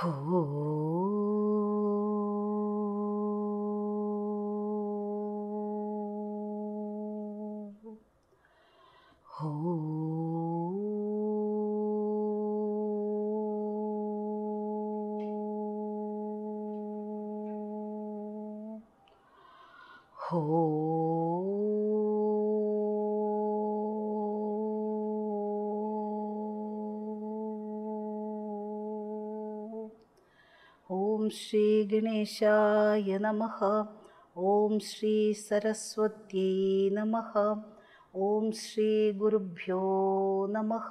Oh. गणेशाय नमः ॐ सरस्वत्यै नमः ॐ श्रीगुरुभ्यो नमः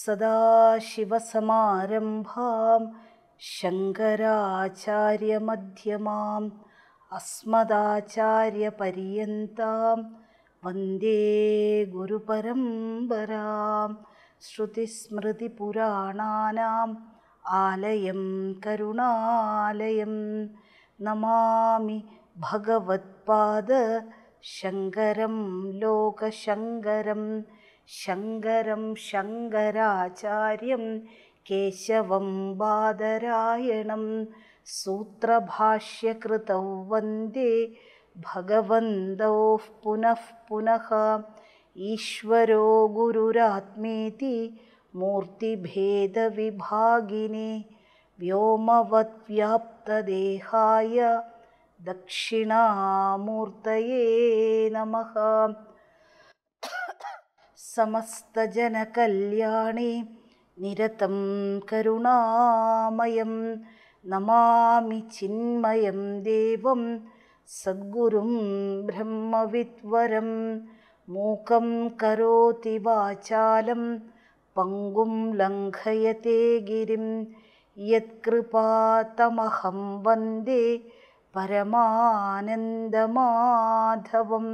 सदाशिवसमारम्भां शङ्कराचार्यमध्यमाम् अस्मदाचार्यपर्यन्तां वन्दे गुरुपरं श्रुतिस्मृतिपुराणानां आलयं करुणालयं नमामि भगवत्पाद शङ्करं लोकशङ्करं शङ्करं शङ्कराचार्यं केशवं बादरायणं सूत्रभाष्यकृतौ वन्दे भगवन्तौः पुनः पुनः ईश्वरो गुरुरात्मेति मूर्तिभेदविभागिने व्योमवद्व्याप्तदेहाय दक्षिणामूर्तये नमः समस्तजनकल्याणि निरतं करुणामयं नमामि चिन्मयं देवं सद्गुरुं ब्रह्मविद्वरं मूकं करोति वाचालं पङ्गुं लङ्घयते गिरिं यत्कृपातमहं वन्दे परमानन्दमाधवं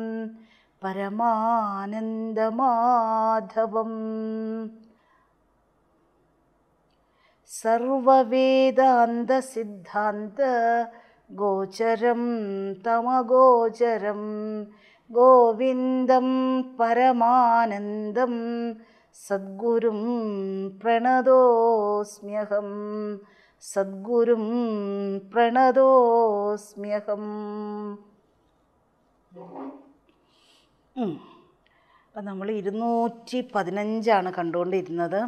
परमानन्दमाधवम् सर्ववेदान्तसिद्धान्तगोचरं तमगोचरं गोविन्दं परमानन्दम् സദ്ഗുരും പ്രണതോസ്മ്യഹം സദ്ഗുരും പ്രണതോസ്മ്യഹം അപ്പം നമ്മൾ ഇരുന്നൂറ്റി പതിനഞ്ചാണ് കണ്ടുകൊണ്ടിരുന്നത്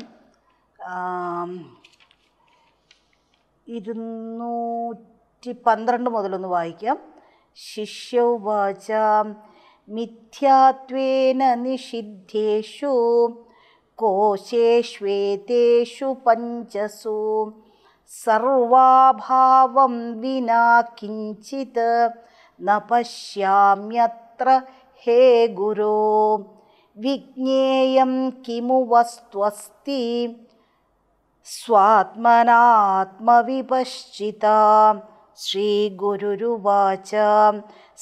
ഇരുന്നൂറ്റി പന്ത്രണ്ട് മുതലൊന്ന് വായിക്കാം ശിഷ്യൗവാച മിഥ്യാത്വേന നിഷിദ്ധേഷു कोशेष्वेतेषु पञ्चसु सर्वाभावं विना किञ्चित् न पश्याम्यत्र हे गुरो विज्ञेयं किमु वस्त्वस्ति स्वात्मनात्मविपश्चिता श्रीगुरुरुवाच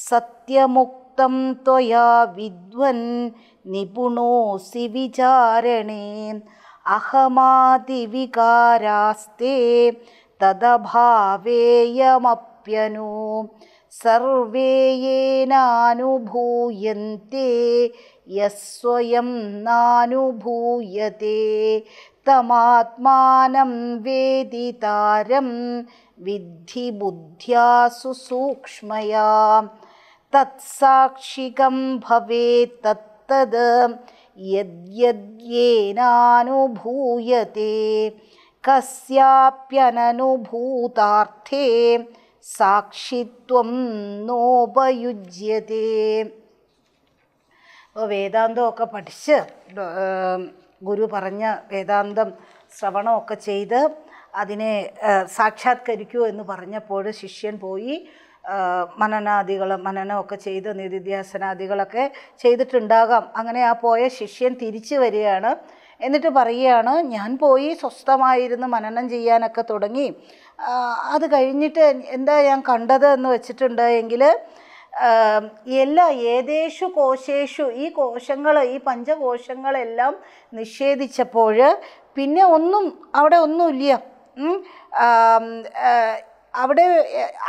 सत्यमुक्तं त्वया विद्वन् निपुणोऽसि विचारणे अहमादिविकारास्ते तदभावेयमप्यनु सर्वे येनानुभूयन्ते यः स्वयं नानुभूयते तमात्मानं वेदितारं बुद्ध्या सुसूक्ष्मया तत्साक्षिकं भवेत् തത്തത് യദ്യദ്യേനാനുഭൂയത്തെ കസ്യാപ്യനനുഭൂതാർത്ഥേ സാക്ഷിത്വം നോപയുജ്യത്തെ ഇപ്പോൾ വേദാന്തമൊക്കെ പഠിച്ച് ഗുരു പറഞ്ഞ വേദാന്തം ശ്രവണമൊക്കെ ചെയ്ത് അതിനെ സാക്ഷാത്കരിക്കൂ എന്ന് പറഞ്ഞപ്പോൾ ശിഷ്യൻ പോയി മനനാദികൾ മനനമൊക്കെ ചെയ്ത് നിധിധ്യാസനാദികളൊക്കെ ചെയ്തിട്ടുണ്ടാകാം അങ്ങനെ ആ പോയ ശിഷ്യൻ തിരിച്ചു വരികയാണ് എന്നിട്ട് പറയുകയാണ് ഞാൻ പോയി സ്വസ്ഥമായിരുന്നു മനനം ചെയ്യാനൊക്കെ തുടങ്ങി അത് കഴിഞ്ഞിട്ട് എന്താ ഞാൻ കണ്ടത് എന്ന് വെച്ചിട്ടുണ്ട് എങ്കിൽ എല്ലാ ഏതേഷു കോശേഷു ഈ കോശങ്ങൾ ഈ പഞ്ചകോശങ്ങളെല്ലാം നിഷേധിച്ചപ്പോൾ പിന്നെ ഒന്നും അവിടെ ഒന്നുമില്ല അവിടെ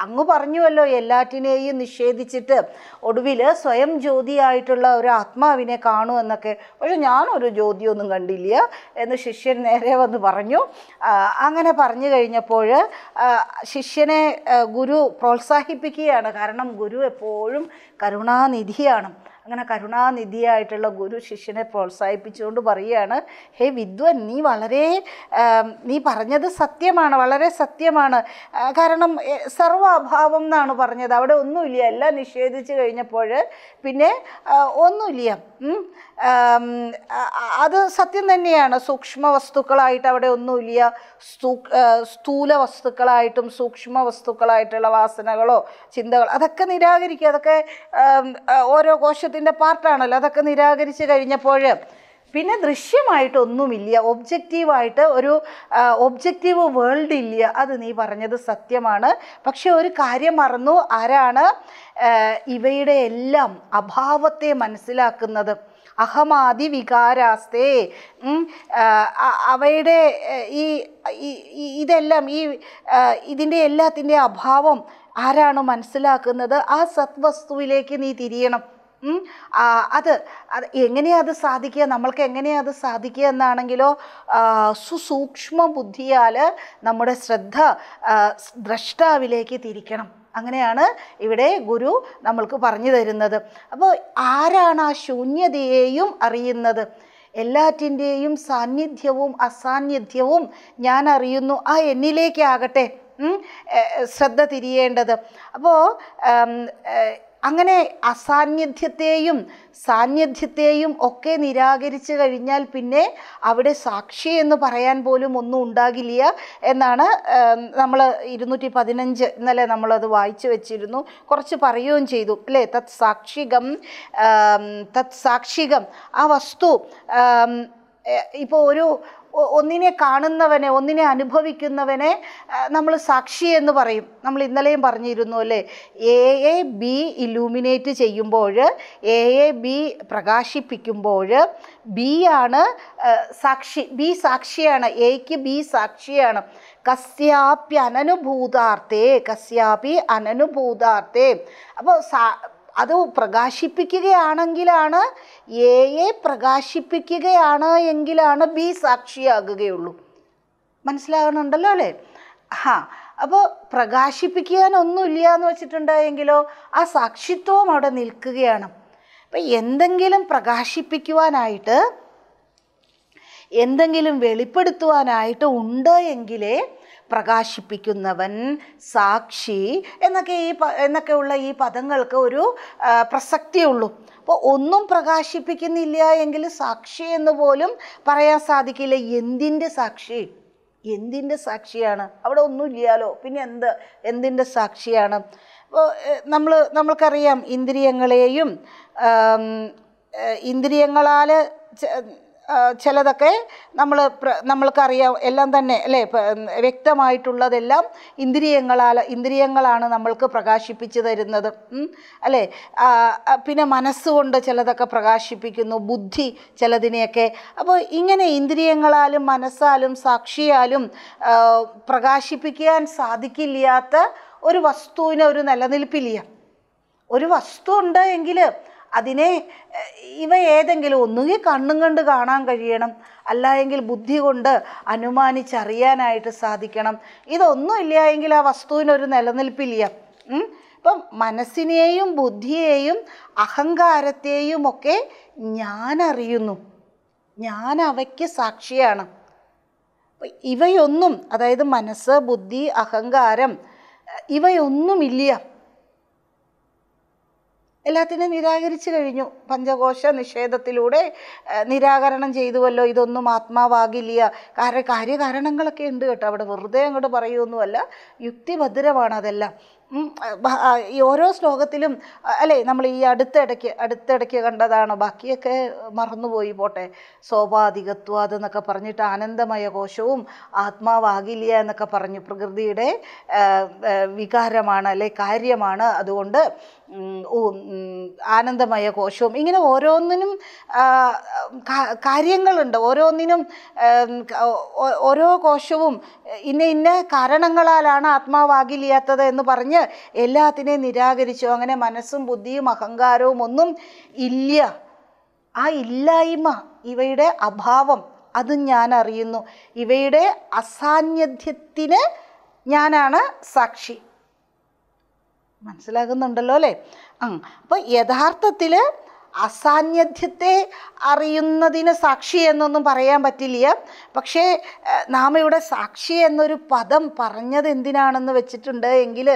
അങ്ങ് പറഞ്ഞുവല്ലോ എല്ലാറ്റിനെയും നിഷേധിച്ചിട്ട് ഒടുവിൽ സ്വയം ജ്യോതിയായിട്ടുള്ള ഒരു ആത്മാവിനെ കാണൂ എന്നൊക്കെ പക്ഷെ ഞാനൊരു ജ്യോതിയൊന്നും കണ്ടില്ല എന്ന് ശിഷ്യൻ നേരെ വന്ന് പറഞ്ഞു അങ്ങനെ പറഞ്ഞു കഴിഞ്ഞപ്പോൾ ശിഷ്യനെ ഗുരു പ്രോത്സാഹിപ്പിക്കുകയാണ് കാരണം ഗുരു എപ്പോഴും കരുണാനിധിയാണ് അങ്ങനെ കരുണാനിധിയായിട്ടുള്ള ഗുരു ശിഷ്യനെ പ്രോത്സാഹിപ്പിച്ചുകൊണ്ട് പറയുകയാണ് ഹേ വിദ്വൻ നീ വളരെ നീ പറഞ്ഞത് സത്യമാണ് വളരെ സത്യമാണ് കാരണം സർവ അഭാവം എന്നാണ് പറഞ്ഞത് അവിടെ ഒന്നുമില്ല എല്ലാം നിഷേധിച്ച് കഴിഞ്ഞപ്പോൾ പിന്നെ ഒന്നുമില്ല അത് സത്യം തന്നെയാണ് സൂക്ഷ്മ വസ്തുക്കളായിട്ട് അവിടെ ഒന്നുമില്ല സ്ഥൂല വസ്തുക്കളായിട്ടും സൂക്ഷ്മ വസ്തുക്കളായിട്ടുള്ള വാസനകളോ ചിന്തകൾ അതൊക്കെ നിരാകരിക്കുക അതൊക്കെ ഓരോ കോശത്തിൻ്റെ പാർട്ടാണല്ലോ അതൊക്കെ നിരാകരിച്ച് കഴിഞ്ഞപ്പോൾ പിന്നെ ദൃശ്യമായിട്ടൊന്നുമില്ല ഒബ്ജക്റ്റീവായിട്ട് ഒരു ഒബ്ജക്റ്റീവ് വേൾഡ് ഇല്ല അത് നീ പറഞ്ഞത് സത്യമാണ് പക്ഷേ ഒരു കാര്യം മറന്നു ആരാണ് ഇവയുടെ എല്ലാം അഭാവത്തെ മനസ്സിലാക്കുന്നത് അഹമാദി വികാരാസ്തേ അവയുടെ ഈ ഇതെല്ലാം ഈ ഇതിൻ്റെ എല്ലാത്തിൻ്റെ അഭാവം ആരാണ് മനസ്സിലാക്കുന്നത് ആ സത്വസ്തുവിലേക്ക് നീ തിരിയണം അത് അത് എങ്ങനെയാ അത് സാധിക്കുക നമ്മൾക്ക് എങ്ങനെയാ അത് സാധിക്കുക എന്നാണെങ്കിലോ സുസൂക്ഷ്മ ബുദ്ധിയാൽ നമ്മുടെ ശ്രദ്ധ ദ്രഷ്ടാവിലേക്ക് തിരിക്കണം അങ്ങനെയാണ് ഇവിടെ ഗുരു നമ്മൾക്ക് പറഞ്ഞു തരുന്നത് അപ്പോൾ ആരാണ് ആ ശൂന്യതയെയും അറിയുന്നത് എല്ലാറ്റിൻ്റെയും സാന്നിധ്യവും അസാന്നിധ്യവും ഞാൻ അറിയുന്നു ആ എന്നിലേക്കാകട്ടെ ശ്രദ്ധ തിരിയേണ്ടത് അപ്പോൾ അങ്ങനെ അസാന്നിധ്യത്തെയും സാന്നിധ്യത്തെയും ഒക്കെ നിരാകരിച്ചു കഴിഞ്ഞാൽ പിന്നെ അവിടെ സാക്ഷി എന്ന് പറയാൻ പോലും ഒന്നും ഉണ്ടാകില്ല എന്നാണ് നമ്മൾ ഇരുന്നൂറ്റി പതിനഞ്ച് ഇന്നലെ നമ്മളത് വായിച്ചു വെച്ചിരുന്നു കുറച്ച് പറയുകയും ചെയ്തു അല്ലേ തത് സാക്ഷികം തത് സാക്ഷികം ആ വസ്തു ഇപ്പോൾ ഒരു ഒന്നിനെ കാണുന്നവനെ ഒന്നിനെ അനുഭവിക്കുന്നവനെ നമ്മൾ സാക്ഷി എന്ന് പറയും നമ്മൾ ഇന്നലെയും പറഞ്ഞിരുന്നു അല്ലേ എ എ ബി ഇലൂമിനേറ്റ് ചെയ്യുമ്പോൾ എ എ ബി പ്രകാശിപ്പിക്കുമ്പോൾ ബി ആണ് സാക്ഷി ബി സാക്ഷിയാണ് എക്ക് ബി സാക്ഷിയാണ് കസ്യാപ്യനനുഭൂതാർത്ഥേ കസ്യാപി അനനുഭൂതാർത്ഥേ അപ്പോൾ സാ അത് പ്രകാശിപ്പിക്കുകയാണെങ്കിലാണ് എയെ പ്രകാശിപ്പിക്കുകയാണ് എങ്കിലാണ് ബി സാക്ഷിയാകുകയുള്ളൂ മനസ്സിലാകണുണ്ടല്ലോ അല്ലേ ഹാ അപ്പോൾ പ്രകാശിപ്പിക്കാനൊന്നുമില്ല എന്ന് വെച്ചിട്ടുണ്ടായെങ്കിലോ ആ സാക്ഷിത്വം അവിടെ നിൽക്കുകയാണ് അപ്പം എന്തെങ്കിലും പ്രകാശിപ്പിക്കുവാനായിട്ട് എന്തെങ്കിലും വെളിപ്പെടുത്തുവാനായിട്ട് ഉണ്ട് എങ്കിലേ പ്രകാശിപ്പിക്കുന്നവൻ സാക്ഷി എന്നൊക്കെ ഈ എന്നൊക്കെയുള്ള ഈ പദങ്ങൾക്ക് ഒരു പ്രസക്തിയുള്ളൂ അപ്പോൾ ഒന്നും പ്രകാശിപ്പിക്കുന്നില്ല എങ്കിൽ സാക്ഷി എന്ന് പോലും പറയാൻ സാധിക്കില്ല എന്തിൻ്റെ സാക്ഷി എന്തിൻ്റെ സാക്ഷിയാണ് അവിടെ ഒന്നുമില്ലാലോ പിന്നെ എന്ത് എന്തിൻ്റെ സാക്ഷിയാണ് അപ്പോൾ നമ്മൾ നമ്മൾക്കറിയാം ഇന്ദ്രിയങ്ങളെയും ഇന്ദ്രിയങ്ങളാൽ ചിലതൊക്കെ നമ്മൾ നമ്മൾക്കറിയാം എല്ലാം തന്നെ അല്ലേ വ്യക്തമായിട്ടുള്ളതെല്ലാം ഇന്ദ്രിയങ്ങളാൽ ഇന്ദ്രിയങ്ങളാണ് നമ്മൾക്ക് പ്രകാശിപ്പിച്ചു തരുന്നത് അല്ലേ പിന്നെ മനസ്സുകൊണ്ട് ചിലതൊക്കെ പ്രകാശിപ്പിക്കുന്നു ബുദ്ധി ചിലതിനെയൊക്കെ അപ്പോൾ ഇങ്ങനെ ഇന്ദ്രിയങ്ങളാലും മനസ്സാലും സാക്ഷിയാലും പ്രകാശിപ്പിക്കാൻ സാധിക്കില്ലാത്ത ഒരു വസ്തുവിന് ഒരു നിലനിൽപ്പില്ല ഒരു വസ്തു ഉണ്ട് എങ്കിൽ അതിനെ ഇവ ഏതെങ്കിലും ഒന്നുകിൽ കണ്ണും കണ്ട് കാണാൻ കഴിയണം അല്ല എങ്കിൽ ബുദ്ധി കൊണ്ട് അനുമാനിച്ചറിയാനായിട്ട് സാധിക്കണം ഇതൊന്നും ഇല്ല എങ്കിൽ ആ വസ്തുവിനൊരു നിലനിൽപ്പില്ല ഇപ്പം മനസ്സിനെയും ബുദ്ധിയെയും അഹങ്കാരത്തെയും ഒക്കെ ഞാൻ അറിയുന്നു ഞാൻ അവയ്ക്ക് സാക്ഷിയാണ് ഇവയൊന്നും അതായത് മനസ്സ് ബുദ്ധി അഹങ്കാരം ഇവയൊന്നുമില്ല എല്ലാത്തിനും നിരാകരിച്ചു കഴിഞ്ഞു പഞ്ചകോശ നിഷേധത്തിലൂടെ നിരാകരണം ചെയ്തുവല്ലോ ഇതൊന്നും ആത്മാവാകില്ല കാര്യ കാര്യകാരണങ്ങളൊക്കെ ഉണ്ട് കേട്ടോ അവിടെ വെറുതെ അങ്ങോട്ട് പറയുമൊന്നുമല്ല യുക്തിഭദ്രമാണ് അതെല്ലാം ഈ ഓരോ ശ്ലോകത്തിലും അല്ലേ നമ്മൾ ഈ അടുത്തിടയ്ക്ക് അടുത്തിടയ്ക്ക് കണ്ടതാണ് ബാക്കിയൊക്കെ മറന്നുപോയി പോട്ടെ സ്വാഭാവികത്വം അതെന്നൊക്കെ പറഞ്ഞിട്ട് ആനന്ദമയ കോശവും ആത്മാവാകില്ല എന്നൊക്കെ പറഞ്ഞു പ്രകൃതിയുടെ വികാരമാണ് അല്ലെ കാര്യമാണ് അതുകൊണ്ട് ആനന്ദമയ കോശവും ഇങ്ങനെ ഓരോന്നിനും കാര്യങ്ങളുണ്ട് ഓരോന്നിനും ഓരോ കോശവും ഇന്ന ഇന്ന കാരണങ്ങളാലാണ് ആത്മാവാകില്ലാത്തത് എന്ന് പറഞ്ഞ് എല്ലാത്തിനെയും നിരാകരിച്ചു അങ്ങനെ മനസ്സും ബുദ്ധിയും അഹങ്കാരവും ഒന്നും ഇല്ല ആ ഇല്ലായ്മ ഇവയുടെ അഭാവം അത് ഞാൻ അറിയുന്നു ഇവയുടെ അസാന്നിധ്യത്തിന് ഞാനാണ് സാക്ഷി മനസ്സിലാകുന്നുണ്ടല്ലോ അല്ലേ ആ അപ്പോൾ യഥാർത്ഥത്തിൽ അസാന്നിധ്യത്തെ അറിയുന്നതിന് സാക്ഷി എന്നൊന്നും പറയാൻ പറ്റില്ല പക്ഷേ നാം ഇവിടെ സാക്ഷി എന്നൊരു പദം പറഞ്ഞത് എന്തിനാണെന്ന് വെച്ചിട്ടുണ്ട് എങ്കിൽ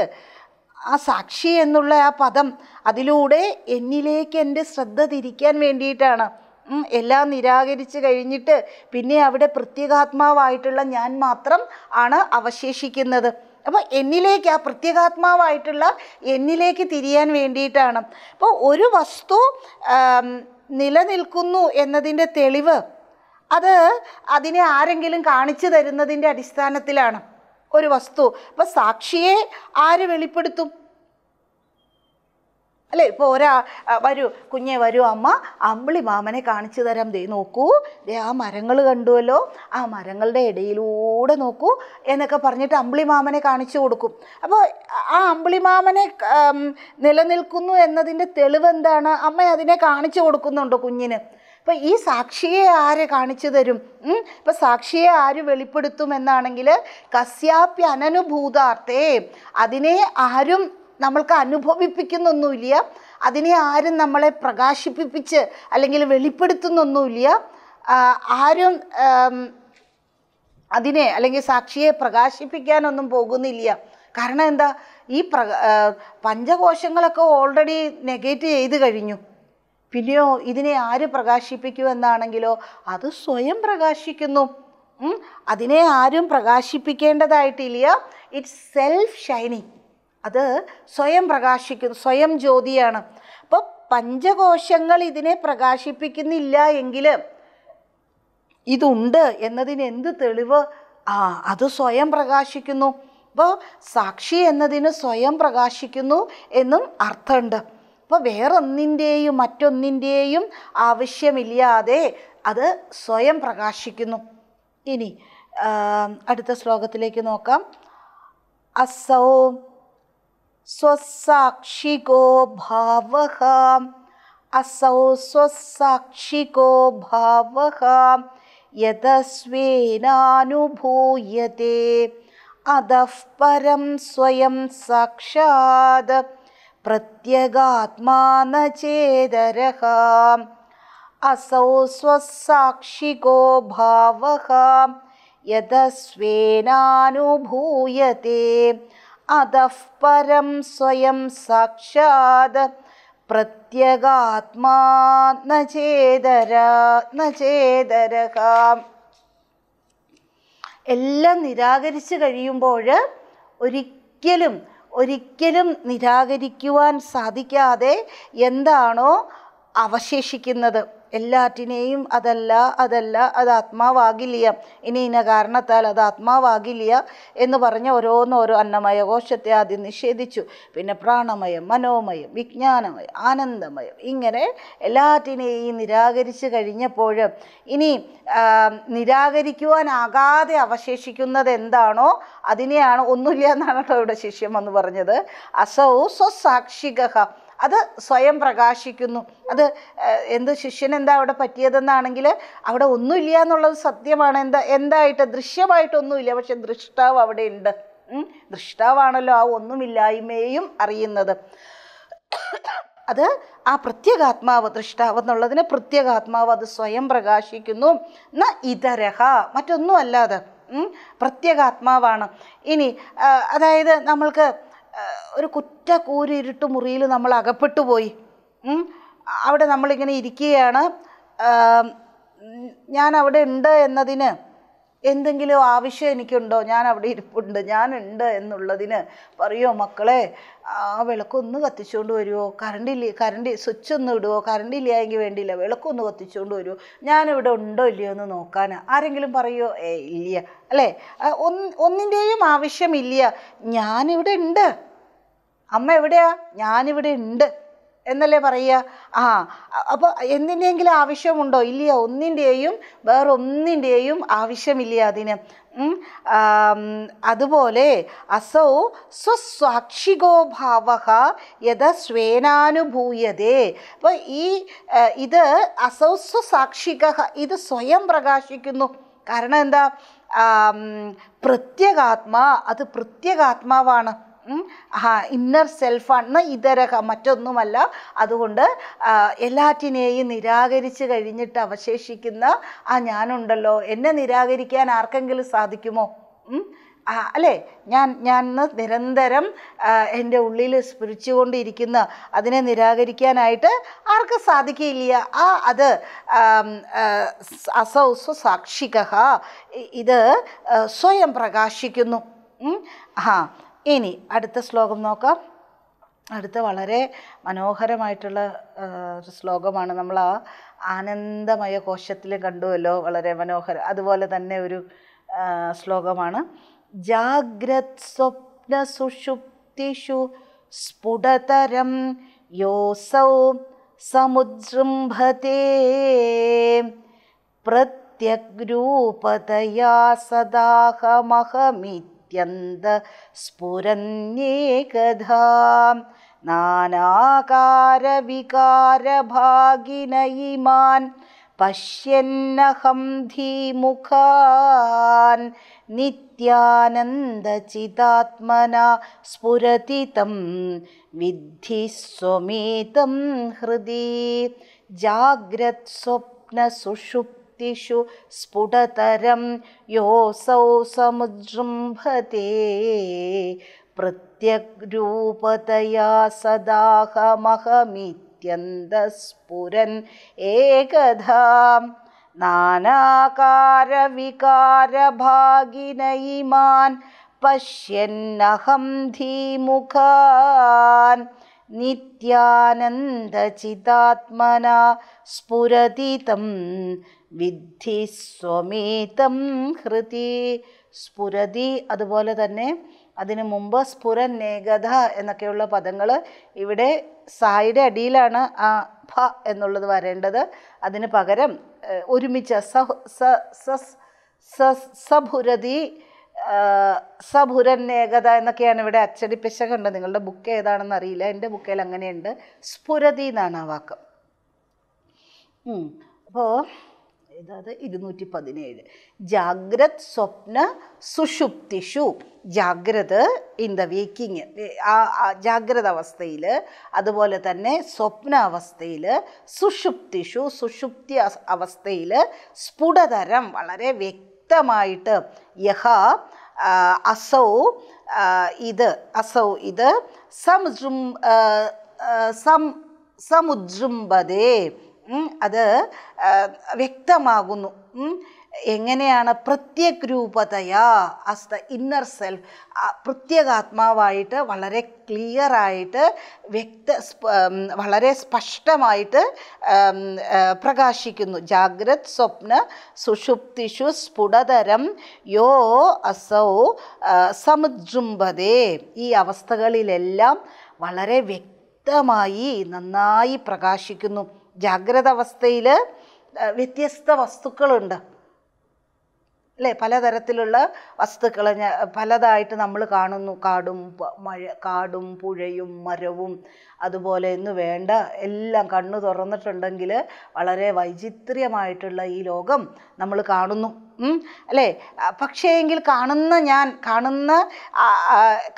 ആ സാക്ഷി എന്നുള്ള ആ പദം അതിലൂടെ എന്നിലേക്ക് എൻ്റെ ശ്രദ്ധ തിരിക്കാൻ വേണ്ടിയിട്ടാണ് എല്ലാം നിരാകരിച്ച് കഴിഞ്ഞിട്ട് പിന്നെ അവിടെ പ്രത്യേകാത്മാവായിട്ടുള്ള ഞാൻ മാത്രം ആണ് അവശേഷിക്കുന്നത് അപ്പോൾ എന്നിലേക്ക് ആ പ്രത്യേകാത്മാവായിട്ടുള്ള എന്നിലേക്ക് തിരിയാൻ വേണ്ടിയിട്ടാണ് അപ്പോൾ ഒരു വസ്തു നിലനിൽക്കുന്നു എന്നതിൻ്റെ തെളിവ് അത് അതിനെ ആരെങ്കിലും കാണിച്ചു തരുന്നതിൻ്റെ അടിസ്ഥാനത്തിലാണ് ഒരു വസ്തു അപ്പോൾ സാക്ഷിയെ ആര് വെളിപ്പെടുത്തും അല്ലേ ഇപ്പോൾ ഒരാ വരൂ കുഞ്ഞെ വരൂ അമ്മ അമ്പിളി മാമനെ കാണിച്ചു തരാം ദേ നോക്കൂ ദേ ആ മരങ്ങൾ കണ്ടുവല്ലോ ആ മരങ്ങളുടെ ഇടയിലൂടെ നോക്കൂ എന്നൊക്കെ പറഞ്ഞിട്ട് അമ്പിളി മാമനെ കാണിച്ചു കൊടുക്കും അപ്പോൾ ആ അമ്പിളി മാമനെ നിലനിൽക്കുന്നു എന്നതിൻ്റെ തെളിവ് എന്താണ് അമ്മ അതിനെ കാണിച്ചു കൊടുക്കുന്നുണ്ടോ കുഞ്ഞിന് ഇപ്പം ഈ സാക്ഷിയെ ആര് കാണിച്ചു തരും ഇപ്പം സാക്ഷിയെ ആര് വെളിപ്പെടുത്തും എന്നാണെങ്കിൽ കസ്യാപ്യനനുഭൂതാർത്ഥേ അതിനെ ആരും നമ്മൾക്ക് അനുഭവിപ്പിക്കുന്നൊന്നുമില്ല അതിനെ ആരും നമ്മളെ പ്രകാശിപ്പിപ്പിച്ച് അല്ലെങ്കിൽ വെളിപ്പെടുത്തുന്നൊന്നുമില്ല ആരും അതിനെ അല്ലെങ്കിൽ സാക്ഷിയെ പ്രകാശിപ്പിക്കാനൊന്നും പോകുന്നില്ല കാരണം എന്താ ഈ പ്ര പഞ്ചകോശങ്ങളൊക്കെ ഓൾറെഡി നെഗേറ്റ് ചെയ്ത് കഴിഞ്ഞു പിന്നെയോ ഇതിനെ ആര് പ്രകാശിപ്പിക്കൂ എന്നാണെങ്കിലോ അത് സ്വയം പ്രകാശിക്കുന്നു അതിനെ ആരും പ്രകാശിപ്പിക്കേണ്ടതായിട്ടില്ല ഇറ്റ്സ് സെൽഫ് ഷൈനിങ് അത് സ്വയം പ്രകാശിക്കുന്നു സ്വയം ജ്യോതിയാണ് അപ്പോൾ പഞ്ചകോശങ്ങൾ ഇതിനെ പ്രകാശിപ്പിക്കുന്നില്ല എങ്കിൽ ഇതുണ്ട് എന്നതിന് എന്ത് തെളിവ് ആ അത് സ്വയം പ്രകാശിക്കുന്നു അപ്പോൾ സാക്ഷി എന്നതിന് സ്വയം പ്രകാശിക്കുന്നു എന്നും അർത്ഥമുണ്ട് അപ്പോൾ വേറൊന്നിൻ്റെയും മറ്റൊന്നിൻ്റെയും ആവശ്യമില്ലാതെ അത് സ്വയം പ്രകാശിക്കുന്നു ഇനി അടുത്ത ശ്ലോകത്തിലേക്ക് നോക്കാം അസൗ स्वसाक्षिको भावः असौ स्वसाक्षिको भावः यतस्वेनानुभूयते स्वेनानुभूयते अधः परं स्वयं साक्षात् प्रत्यगात्मा न चेदरः असौ स्वसाक्षिको भावः यतस्वेनानुभूयते स्वेनानुभूयते അതഃ പരം സ്വയം സാക്ഷാത് പ്രത്യഗാത്മാ എല്ലാം നിരാകരിച്ച് കഴിയുമ്പോൾ ഒരിക്കലും ഒരിക്കലും നിരാകരിക്കുവാൻ സാധിക്കാതെ എന്താണോ അവശേഷിക്കുന്നത് എല്ലാറ്റിനെയും അതല്ല അതല്ല അത് ആത്മാവാകില്ല ഇനി ഇന്ന കാരണത്താൽ അത് ആത്മാവാകില്ല എന്ന് പറഞ്ഞ ഓരോന്നോരോ അന്നമയ കോശത്തെ ആദ്യം നിഷേധിച്ചു പിന്നെ പ്രാണമയം മനോമയം വിജ്ഞാനമയം ആനന്ദമയം ഇങ്ങനെ എല്ലാറ്റിനെയും നിരാകരിച്ച് കഴിഞ്ഞപ്പോൾ ഇനി നിരാകരിക്കുവാനാകാതെ അവശേഷിക്കുന്നത് എന്താണോ അതിനെയാണ് ഒന്നുമില്ല എന്നാണ് കേട്ടോ ഇവിടെ ശിഷ്യം എന്ന് പറഞ്ഞത് അസൗ സ്വസാക്ഷിക അത് സ്വയം പ്രകാശിക്കുന്നു അത് എന്ത് ശിഷ്യൻ എന്താ അവിടെ പറ്റിയതെന്നാണെങ്കിൽ അവിടെ ഒന്നുമില്ല എന്നുള്ളത് സത്യമാണ് എന്താ എന്തായിട്ട് ദൃശ്യമായിട്ടൊന്നുമില്ല പക്ഷെ ദൃഷ്ടാവ് അവിടെ ഉണ്ട് ദൃഷ്ടാവാണല്ലോ ആ ഒന്നുമില്ലായ്മയും അറിയുന്നത് അത് ആ പ്രത്യേകാത്മാവ് ദൃഷ്ടാവ് എന്നുള്ളതിന് പ്രത്യേകാത്മാവ് അത് സ്വയം പ്രകാശിക്കുന്നു ന ഇതരഹ മറ്റൊന്നുമല്ലാതെ പ്രത്യേകാത്മാവാണ് ഇനി അതായത് നമ്മൾക്ക് ഒരു കുറ്റ കൂരിരുട്ട് മുറിയിൽ നമ്മൾ അകപ്പെട്ടു പോയി അവിടെ നമ്മളിങ്ങനെ ഇരിക്കുകയാണ് ഞാൻ അവിടെ ഉണ്ട് എന്നതിന് എന്തെങ്കിലും ആവശ്യം എനിക്കുണ്ടോ ഞാൻ അവിടെ ഇരിപ്പുണ്ട് ഞാനുണ്ട് എന്നുള്ളതിന് പറയോ മക്കളെ ആ വിളക്കൊന്ന് കത്തിച്ചുകൊണ്ട് വരുമോ കറണ്ടില്ല കറണ്ട് സ്വിച്ച് ഒന്ന് ഇടുമോ കറണ്ട് എങ്കിൽ വേണ്ടിയില്ല വിളക്കൊന്ന് കത്തിച്ചുകൊണ്ട് വരുമോ ഞാനിവിടെ ഉണ്ടോ ഇല്ലയോ എന്ന് നോക്കാൻ ആരെങ്കിലും പറയുമോ ഏ ഇല്ല അല്ലേ ഒന്നിൻ്റെയും ആവശ്യമില്ല ഞാനിവിടെ ഉണ്ട് അമ്മ എവിടെയാ ഞാനിവിടെ ഉണ്ട് എന്നല്ലേ പറയുക ആ അപ്പോൾ എന്തിൻ്റെയെങ്കിലും ആവശ്യമുണ്ടോ ഇല്ല ഒന്നിൻ്റെയും വേറൊന്നിൻ്റെയും ആവശ്യമില്ല അതിന് അതുപോലെ അസൗ സ്വസ്വാക്ഷികോ ഭാവ യഥ സ്വേനാനുഭൂയതേ അപ്പോൾ ഈ ഇത് അസൗ സ്വസാക്ഷിക ഇത് സ്വയം പ്രകാശിക്കുന്നു കാരണം എന്താ പ്രത്യേകാത്മാ അത് പ്രത്യേകാത്മാവാണ് ഇന്നർ സെൽഫാണ് ഇതരഹ മറ്റൊന്നുമല്ല അതുകൊണ്ട് എല്ലാറ്റിനെയും നിരാകരിച്ച് കഴിഞ്ഞിട്ട് അവശേഷിക്കുന്ന ആ ഞാനുണ്ടല്ലോ എന്നെ നിരാകരിക്കാൻ ആർക്കെങ്കിലും സാധിക്കുമോ അല്ലേ ഞാൻ ഞാൻ നിരന്തരം എൻ്റെ ഉള്ളിൽ സ്ഫുരിച്ചുകൊണ്ടിരിക്കുന്ന അതിനെ നിരാകരിക്കാനായിട്ട് ആർക്ക് സാധിക്കില്ല ആ അത് അസൗസ സാക്ഷിക ഇത് സ്വയം പ്രകാശിക്കുന്നു ആ ഇനി അടുത്ത ശ്ലോകം നോക്കാം അടുത്ത വളരെ മനോഹരമായിട്ടുള്ള ഒരു ശ്ലോകമാണ് നമ്മൾ ആ ആനന്ദമയ കോശത്തിൽ കണ്ടുവല്ലോ വളരെ മനോഹരം അതുപോലെ തന്നെ ഒരു ശ്ലോകമാണ് ജാഗ്രത് സ്വപ്ന സുഷുപ്തിഷു സ്ഫുടതരം യോസൗ സമുദ്രംഭത്തെ പ്രത്യഗ്രൂപതയാ സദാഹമഹമിച്ച नानाकारविकारभागिन इमान् पश्यन्नहं धीमुखान् नित्यानन्दचितात्मना तं विद्धि स्वमेतं हृदि जाग्रत्स्वप्नसुषुप् शक्तिषु स्फुटतरं योऽसौ समुजृम्भते प्रत्यग्रूपतया सदाहमहमित्यन्तस्फुरन् एकधा नानाकारविकारभागिन इमान् पश्यन्नहं धीमुखान् स्फुरति तं വിദ്ധി സ്വമേതം ഹൃതി സ്ഫുരതി അതുപോലെ തന്നെ അതിനു മുമ്പ് സ്ഫുരൻ നേഗത എന്നൊക്കെയുള്ള പദങ്ങൾ ഇവിടെ സായുടെ അടിയിലാണ് ആ ഭ എന്നുള്ളത് വരേണ്ടത് അതിന് പകരം ഒരുമിച്ച് സ സ സഭുരതി സഭുരൻ ഏകത എന്നൊക്കെയാണ് ഇവിടെ അച്ചടി കണ്ട് നിങ്ങളുടെ ബുക്ക് ഏതാണെന്ന് അറിയില്ല എൻ്റെ ബുക്കിൽ അങ്ങനെയുണ്ട് സ്ഫുരതി എന്നാണ് ആ വാക്ക് അപ്പോൾ അതായത് ഇരുന്നൂറ്റി പതിനേഴ് ജാഗ്രത് സ്വപ്ന സുഷുപ്തിഷു ജാഗ്രത് ഇൻ ദ വേക്കിങ് ജാഗ്രത അവസ്ഥയിൽ അതുപോലെ തന്നെ സ്വപ്ന അവസ്ഥയിൽ സുഷുപ്തിഷു സുഷുപ്തി അവസ്ഥയിൽ സ്ഫുടതരം വളരെ വ്യക്തമായിട്ട് യഹ അസൗ ഇത് അസൗ ഇത് സംജൃം സം സമുജൃംഭതേ അത് വ്യക്തമാകുന്നു എങ്ങനെയാണ് പ്രത്യേക രൂപതയാ അസ്ത ഇന്നർ സെൽഫ് പ്രത്യേകാത്മാവായിട്ട് വളരെ ക്ലിയറായിട്ട് വ്യക്ത വളരെ സ്പഷ്ടമായിട്ട് പ്രകാശിക്കുന്നു ജാഗ്രത് സ്വപ്ന സുഷുപ്തിഷു സ്ഫുടതരം യോ അസൗ സമുജുംബതേ ഈ അവസ്ഥകളിലെല്ലാം വളരെ വ്യക്തമായി നന്നായി പ്രകാശിക്കുന്നു ജാഗ്രത അവസ്ഥയിൽ വ്യത്യസ്ത വസ്തുക്കളുണ്ട് അല്ലേ പലതരത്തിലുള്ള വസ്തുക്കൾ പലതായിട്ട് നമ്മൾ കാണുന്നു കാടും മഴ കാടും പുഴയും മരവും അതുപോലെ എന്ന് വേണ്ട എല്ലാം കണ്ണു തുറന്നിട്ടുണ്ടെങ്കിൽ വളരെ വൈചിത്ര്യമായിട്ടുള്ള ഈ ലോകം നമ്മൾ കാണുന്നു അല്ലേ പക്ഷേ എങ്കിൽ കാണുന്ന ഞാൻ കാണുന്ന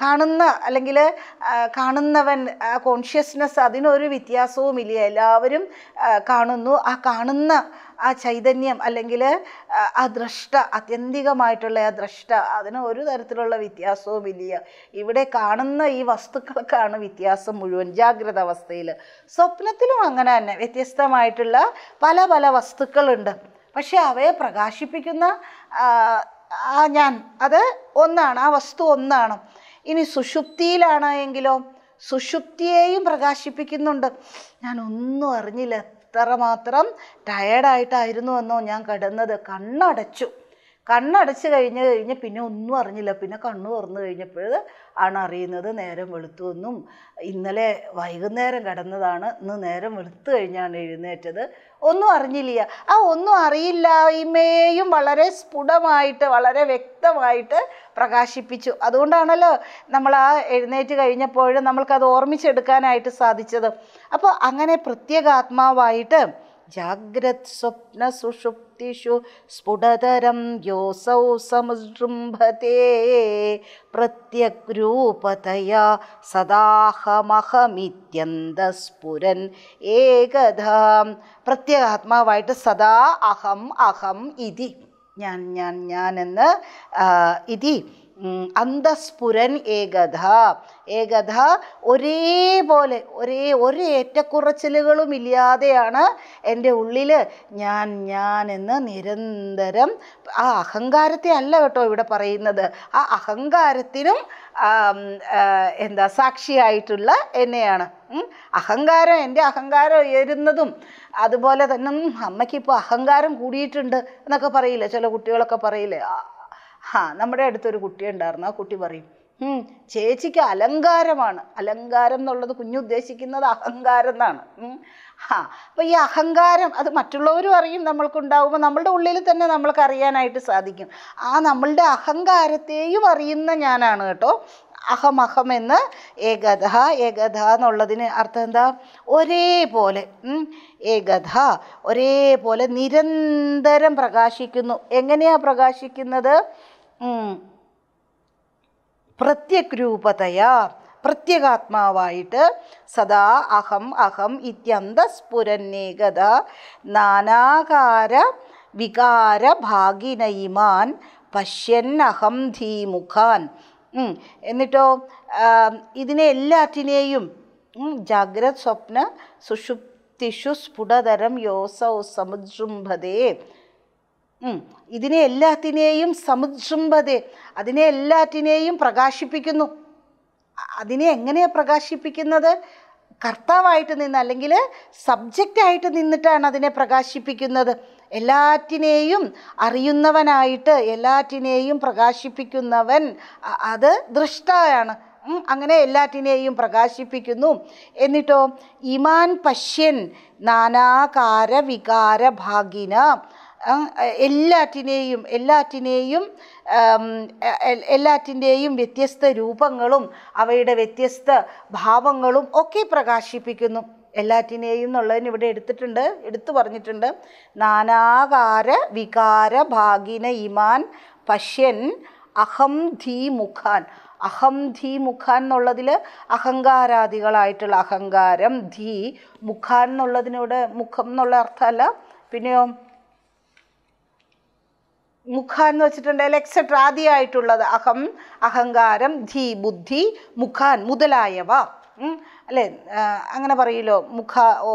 കാണുന്ന അല്ലെങ്കിൽ കാണുന്നവൻ കോൺഷ്യസ്നെസ് അതിനൊരു വ്യത്യാസവും ഇല്ല എല്ലാവരും കാണുന്നു ആ കാണുന്ന ആ ചൈതന്യം അല്ലെങ്കിൽ ആ ദ്രഷ്ട ആത്യന്തികമായിട്ടുള്ള ആ ദ്രഷ്ട അതിന് ഒരു തരത്തിലുള്ള വ്യത്യാസവും ഇല്ല ഇവിടെ കാണുന്ന ഈ വസ്തുക്കൾക്കാണ് വ്യത്യാസം മുഴുവൻ ജാഗ്രത അവസ്ഥയിൽ സ്വപ്നത്തിലും അങ്ങനെ തന്നെ വ്യത്യസ്തമായിട്ടുള്ള പല പല വസ്തുക്കളുണ്ട് പക്ഷെ അവയെ പ്രകാശിപ്പിക്കുന്ന ആ ഞാൻ അത് ഒന്നാണ് ആ വസ്തു ഒന്നാണ് ഇനി സുഷുപ്തിയിലാണ് എങ്കിലോ സുഷുപ്തിയെയും പ്രകാശിപ്പിക്കുന്നുണ്ട് ഞാൻ ഒന്നും അറിഞ്ഞില്ല എത്രമാത്രം ടയേർഡായിട്ടായിരുന്നു എന്നോ ഞാൻ കിടന്നത് കണ്ണടച്ചു കണ്ണടച്ചു കഴിഞ്ഞ് കഴിഞ്ഞ് പിന്നെ ഒന്നും അറിഞ്ഞില്ല പിന്നെ കണ്ണു തുറന്നു കഴിഞ്ഞപ്പോൾ ആണ് അറിയുന്നത് നേരം വെളുത്തുവെന്നും ഇന്നലെ വൈകുന്നേരം കിടന്നതാണ് ഇന്ന് നേരം വെളുത്തു കഴിഞ്ഞാണ് എഴുന്നേറ്റത് ഒന്നും അറിഞ്ഞില്ല ആ ഒന്നും അറിയില്ലായ്മയെയും വളരെ സ്ഫുടമായിട്ട് വളരെ വ്യക്തമായിട്ട് പ്രകാശിപ്പിച്ചു അതുകൊണ്ടാണല്ലോ നമ്മൾ ആ എഴുന്നേറ്റ് കഴിഞ്ഞപ്പോഴും നമ്മൾക്കത് ഓർമ്മിച്ചെടുക്കാനായിട്ട് സാധിച്ചത് അപ്പോൾ അങ്ങനെ പ്രത്യേകാത്മാവായിട്ട് ജാഗ്രത് സ്വപ്ന സുഷുപ്തിഷു സ്ഫുടതരം യോസൗ സമുജൃംഭത്തെ പ്രത്യഗ്രൂപതയാ സദാഹമഹമിത്യന്തസ്ഫുരൻ ഏകധാ പ്രത്യേകാത്മാവായിട്ട് സദാ അഹം അഹം ഇതി ഞാൻ ഞാൻ ഞാൻ എന്ന് ഇതി അന്തസ്ഫുരൻ ഏകഥ ഏകഥ ഒരേപോലെ ഒരേ ഒരു ഏറ്റക്കുറച്ചിലുകളും ഇല്ലാതെയാണ് എൻ്റെ ഉള്ളിൽ ഞാൻ ഞാൻ എന്ന് നിരന്തരം ആ അഹങ്കാരത്തെ അല്ല കേട്ടോ ഇവിടെ പറയുന്നത് ആ അഹങ്കാരത്തിനും എന്താ സാക്ഷിയായിട്ടുള്ള എന്നെയാണ് അഹങ്കാരം എൻ്റെ അഹങ്കാരം ഉയരുന്നതും അതുപോലെ തന്നെ അമ്മയ്ക്കിപ്പോൾ അഹങ്കാരം കൂടിയിട്ടുണ്ട് എന്നൊക്കെ പറയില്ലേ ചില കുട്ടികളൊക്കെ പറയില്ലേ ഹാ നമ്മുടെ അടുത്തൊരു കുട്ടി ഉണ്ടായിരുന്നു ആ കുട്ടി പറയും ചേച്ചിക്ക് അലങ്കാരമാണ് അലങ്കാരം എന്നുള്ളത് കുഞ്ഞുദ്ദേശിക്കുന്നത് അഹങ്കാരം എന്നാണ് ഹാ അപ്പോൾ ഈ അഹങ്കാരം അത് മറ്റുള്ളവരും അറിയും നമ്മൾക്കുണ്ടാവുമ്പോൾ നമ്മളുടെ ഉള്ളിൽ തന്നെ നമ്മൾക്ക് അറിയാനായിട്ട് സാധിക്കും ആ നമ്മളുടെ അഹങ്കാരത്തെയും അറിയുന്ന ഞാനാണ് കേട്ടോ അഹം എന്ന് ഏകഥ ഏകഥ എന്നുള്ളതിന് അർത്ഥം എന്താ ഒരേപോലെ ഏകഥ ഒരേപോലെ നിരന്തരം പ്രകാശിക്കുന്നു എങ്ങനെയാണ് പ്രകാശിക്കുന്നത് പ്രത്യക് രൂപതയാ പ്രത്യേകാത്മാവായിട്ട് സദാ അഹം അഹം ഇത്യന്തസ്ഫുരന്നേകത നാനാകാര വികാര വികാരഭാഗിനയിമാൻ പശ്യൻ അഹം ധീമുഖാൻ എന്നിട്ടോ ഇതിനെ എല്ലാറ്റിനെയും ജാഗ്രത് സ്വപ്ന സുഷുപ്തിഷു സ്ഫുടതരം യോസൗ സമുജൃംഭതേ ഇതിനെ എല്ലാത്തിനെയും സമുദ്രംഭതെ അതിനെ എല്ലാറ്റിനെയും പ്രകാശിപ്പിക്കുന്നു അതിനെ എങ്ങനെയാണ് പ്രകാശിപ്പിക്കുന്നത് കർത്താവായിട്ട് നിന്ന് അല്ലെങ്കിൽ സബ്ജക്റ്റായിട്ട് നിന്നിട്ടാണ് അതിനെ പ്രകാശിപ്പിക്കുന്നത് എല്ലാറ്റിനെയും അറിയുന്നവനായിട്ട് എല്ലാറ്റിനെയും പ്രകാശിപ്പിക്കുന്നവൻ അത് ദൃഷ്ടയാണ് അങ്ങനെ എല്ലാറ്റിനെയും പ്രകാശിപ്പിക്കുന്നു എന്നിട്ടോ ഇമാൻ പശ്യൻ നാനാകാര വികാര ഭാഗിന എല്ലാറ്റിനെയും എല്ലാറ്റിനെയും എല്ലാറ്റിൻ്റെയും വ്യത്യസ്ത രൂപങ്ങളും അവയുടെ വ്യത്യസ്ത ഭാവങ്ങളും ഒക്കെ പ്രകാശിപ്പിക്കുന്നു എല്ലാറ്റിനെയും എന്നുള്ളതിന് ഇവിടെ എടുത്തിട്ടുണ്ട് എടുത്തു പറഞ്ഞിട്ടുണ്ട് നാനാകാര വികാര ഭാഗിന ഇമാൻ പശ്യൻ അഹം ധീ മുഖാൻ അഹം ധീ മുഖാൻ എന്നുള്ളതിൽ അഹങ്കാരാദികളായിട്ടുള്ള അഹങ്കാരം ധീ മുഖാൻ എന്നുള്ളതിനോട് മുഖം എന്നുള്ള അർത്ഥമല്ല പിന്നെയോ മുഖ എന്ന് വെച്ചിട്ടുണ്ടെങ്കിൽ എക്സെട്ര ആദ്യമായിട്ടുള്ളത് അഹം അഹങ്കാരം ധീ ബുദ്ധി മുഖാൻ മുതലായവ അല്ലേ അങ്ങനെ പറയില്ലോ മുഖ ഓ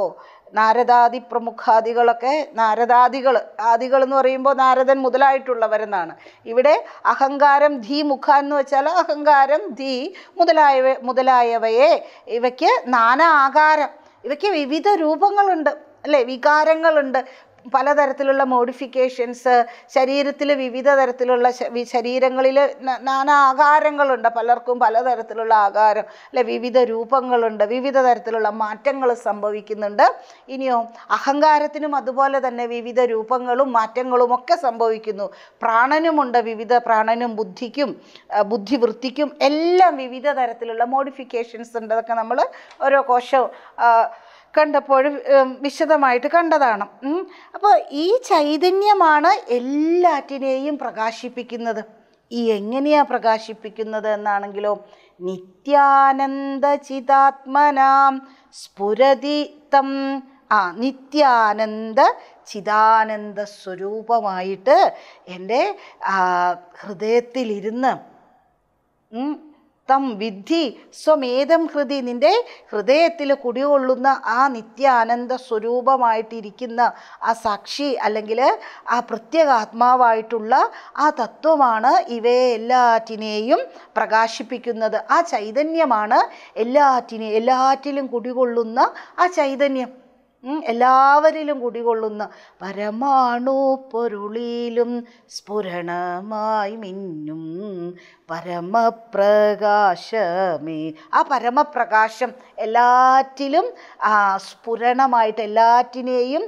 നാരദാദി പ്രമുഖാദികളൊക്കെ നാരദാദികൾ ആദികൾ എന്ന് പറയുമ്പോൾ നാരദൻ മുതലായിട്ടുള്ളവരെന്നാണ് ഇവിടെ അഹങ്കാരം ധീ മുഖ എന്ന് വെച്ചാൽ അഹങ്കാരം ധീ മുതലായവ മുതലായവയെ ഇവയ്ക്ക് നാനാ ആകാരം ഇവയ്ക്ക് വിവിധ രൂപങ്ങളുണ്ട് അല്ലേ വികാരങ്ങളുണ്ട് പലതരത്തിലുള്ള മോഡിഫിക്കേഷൻസ് ശരീരത്തിൽ വിവിധ തരത്തിലുള്ള ശരീരങ്ങളിൽ നാനാ ആകാരങ്ങളുണ്ട് പലർക്കും പലതരത്തിലുള്ള ആകാരം അല്ലെ വിവിധ രൂപങ്ങളുണ്ട് വിവിധ തരത്തിലുള്ള മാറ്റങ്ങൾ സംഭവിക്കുന്നുണ്ട് ഇനിയോ അഹങ്കാരത്തിനും അതുപോലെ തന്നെ വിവിധ രൂപങ്ങളും മാറ്റങ്ങളും ഒക്കെ സംഭവിക്കുന്നു പ്രാണനുമുണ്ട് വിവിധ പ്രാണനും ബുദ്ധിക്കും ബുദ്ധിവൃത്തിക്കും എല്ലാം വിവിധ തരത്തിലുള്ള മോഡിഫിക്കേഷൻസ് ഉണ്ട് അതൊക്കെ നമ്മൾ ഓരോ കോശം കണ്ടപ്പോൾ വിശദമായിട്ട് കണ്ടതാണ് അപ്പോൾ ഈ ചൈതന്യമാണ് എല്ലാറ്റിനെയും പ്രകാശിപ്പിക്കുന്നത് ഈ എങ്ങനെയാണ് പ്രകാശിപ്പിക്കുന്നത് എന്നാണെങ്കിലോ നിത്യാനന്ദ ചിതാത്മനാം സ്ഫുരതി തം ആ നിത്യാനന്ദ ചിദാനന്ദ സ്വരൂപമായിട്ട് എൻ്റെ ഹൃദയത്തിലിരുന്ന് തം വിദ്ധി സ്വമേധം ഹൃദി നിൻ്റെ ഹൃദയത്തിൽ കുടികൊള്ളുന്ന ആ നിത്യാനന്ദ സ്വരൂപമായിട്ടിരിക്കുന്ന ആ സാക്ഷി അല്ലെങ്കിൽ ആ പ്രത്യേകാത്മാവായിട്ടുള്ള ആ തത്വമാണ് ഇവയെ എല്ലാറ്റിനെയും പ്രകാശിപ്പിക്കുന്നത് ആ ചൈതന്യമാണ് എല്ലാറ്റിനെയും എല്ലാറ്റിലും കുടികൊള്ളുന്ന ആ ചൈതന്യം എല്ലാവരിലും കുടികൊള്ളുന്ന പരമാണു പൊരുളിയിലും സ്ഫുരണമായി മിന്നും പരമപ്രകാശമേ ആ പരമപ്രകാശം എല്ലാറ്റിലും സ്ഫുരണമായിട്ട് എല്ലാറ്റിനെയും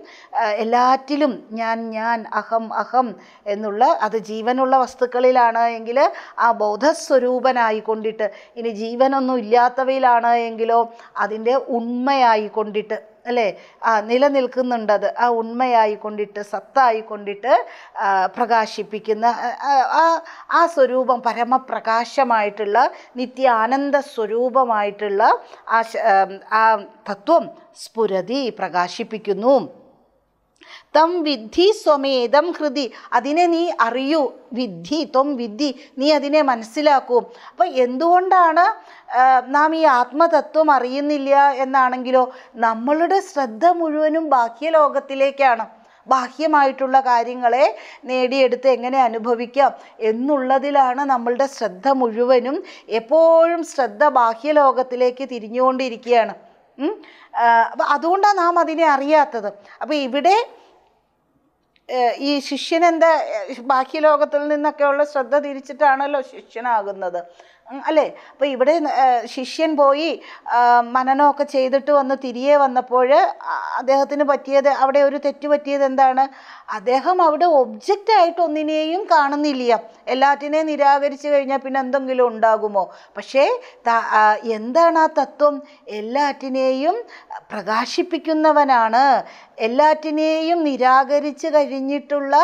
എല്ലാറ്റിലും ഞാൻ ഞാൻ അഹം അഹം എന്നുള്ള അത് ജീവനുള്ള വസ്തുക്കളിലാണ് എങ്കിൽ ആ ബോധസ്വരൂപനായിക്കൊണ്ടിട്ട് ഇനി ജീവനൊന്നും ഇല്ലാത്തവയിലാണ് എങ്കിലോ അതിൻ്റെ ഉണ്മയായിക്കൊണ്ടിട്ട് അല്ലേ ആ നിലനിൽക്കുന്നുണ്ടത് ആ ഉണ്മയായി കൊണ്ടിട്ട് സത്തായി കൊണ്ടിട്ട് പ്രകാശിപ്പിക്കുന്ന ആ ആ സ്വരൂപം പരമപ്രകാശമായിട്ടുള്ള നിത്യാനന്ദ സ്വരൂപമായിട്ടുള്ള ആ ആ തത്വം സ്ഫുരതി പ്രകാശിപ്പിക്കുന്നു തം വിദ്ധി സ്വമേതം ഹൃതി അതിനെ നീ അറിയൂ വിദ്ധി ത്വം വിദ്ധി നീ അതിനെ മനസ്സിലാക്കൂ അപ്പോൾ എന്തുകൊണ്ടാണ് നാം ഈ ആത്മതത്വം അറിയുന്നില്ല എന്നാണെങ്കിലോ നമ്മളുടെ ശ്രദ്ധ മുഴുവനും ബാഹ്യ ലോകത്തിലേക്കാണ് ബാഹ്യമായിട്ടുള്ള കാര്യങ്ങളെ നേടിയെടുത്ത് എങ്ങനെ അനുഭവിക്കാം എന്നുള്ളതിലാണ് നമ്മളുടെ ശ്രദ്ധ മുഴുവനും എപ്പോഴും ശ്രദ്ധ ബാഹ്യലോകത്തിലേക്ക് തിരിഞ്ഞുകൊണ്ടിരിക്കുകയാണ് അപ്പം അതുകൊണ്ടാണ് നാം അതിനെ അറിയാത്തത് അപ്പോൾ ഇവിടെ ഈ ശിഷ്യനെന്താ ബാക്കി ലോകത്തിൽ നിന്നൊക്കെയുള്ള ശ്രദ്ധ തിരിച്ചിട്ടാണല്ലോ ശിഷ്യനാകുന്നത് അല്ലേ അപ്പോൾ ഇവിടെ ശിഷ്യൻ പോയി മനനമൊക്കെ ചെയ്തിട്ട് വന്ന് തിരികെ വന്നപ്പോൾ അദ്ദേഹത്തിന് പറ്റിയത് അവിടെ ഒരു തെറ്റ് പറ്റിയത് എന്താണ് അദ്ദേഹം അവിടെ ഒബ്ജക്റ്റായിട്ട് ഒന്നിനെയും കാണുന്നില്ല എല്ലാറ്റിനെയും നിരാകരിച്ചു കഴിഞ്ഞാൽ പിന്നെ എന്തെങ്കിലും ഉണ്ടാകുമോ പക്ഷേ എന്താണ് ആ തത്വം എല്ലാറ്റിനെയും പ്രകാശിപ്പിക്കുന്നവനാണ് എല്ലാറ്റിനെയും നിരാകരിച്ച് കഴിഞ്ഞിട്ടുള്ള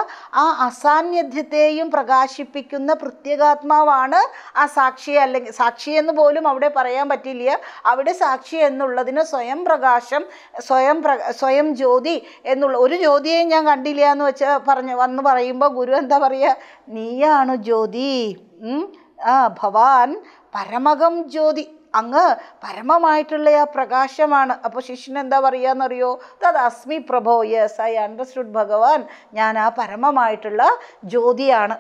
ആ അസാന്നിധ്യത്തെയും പ്രകാശിപ്പിക്കുന്ന പ്രത്യേകാത്മാവാണ് ആ സാക്ഷി അല്ലെങ്കിൽ സാക്ഷി എന്ന് പോലും അവിടെ പറയാൻ പറ്റില്ല അവിടെ സാക്ഷി എന്നുള്ളതിന് സ്വയം പ്രകാശം സ്വയം സ്വയം ജ്യോതി എന്നുള്ള ഒരു ജ്യോതിയെയും ഞാൻ കണ്ടില്ല എന്ന് വെച്ച് പറഞ്ഞു വന്ന് പറയുമ്പോൾ ഗുരു എന്താ പറയുക നീയാണ് ജ്യോതി ആ ഭവാൻ പരമകം ജ്യോതി അങ്ങ് പരമമായിട്ടുള്ള ആ പ്രകാശമാണ് അപ്പോൾ ശിഷ്യൻ എന്താ പറയുകയെന്നറിയോ തത് അസ്മി പ്രഭോ യെസ് ഐ അണ്ടർസ്റ്റുഡ് ഭഗവാൻ ഞാൻ ആ പരമമായിട്ടുള്ള ജ്യോതിയാണ്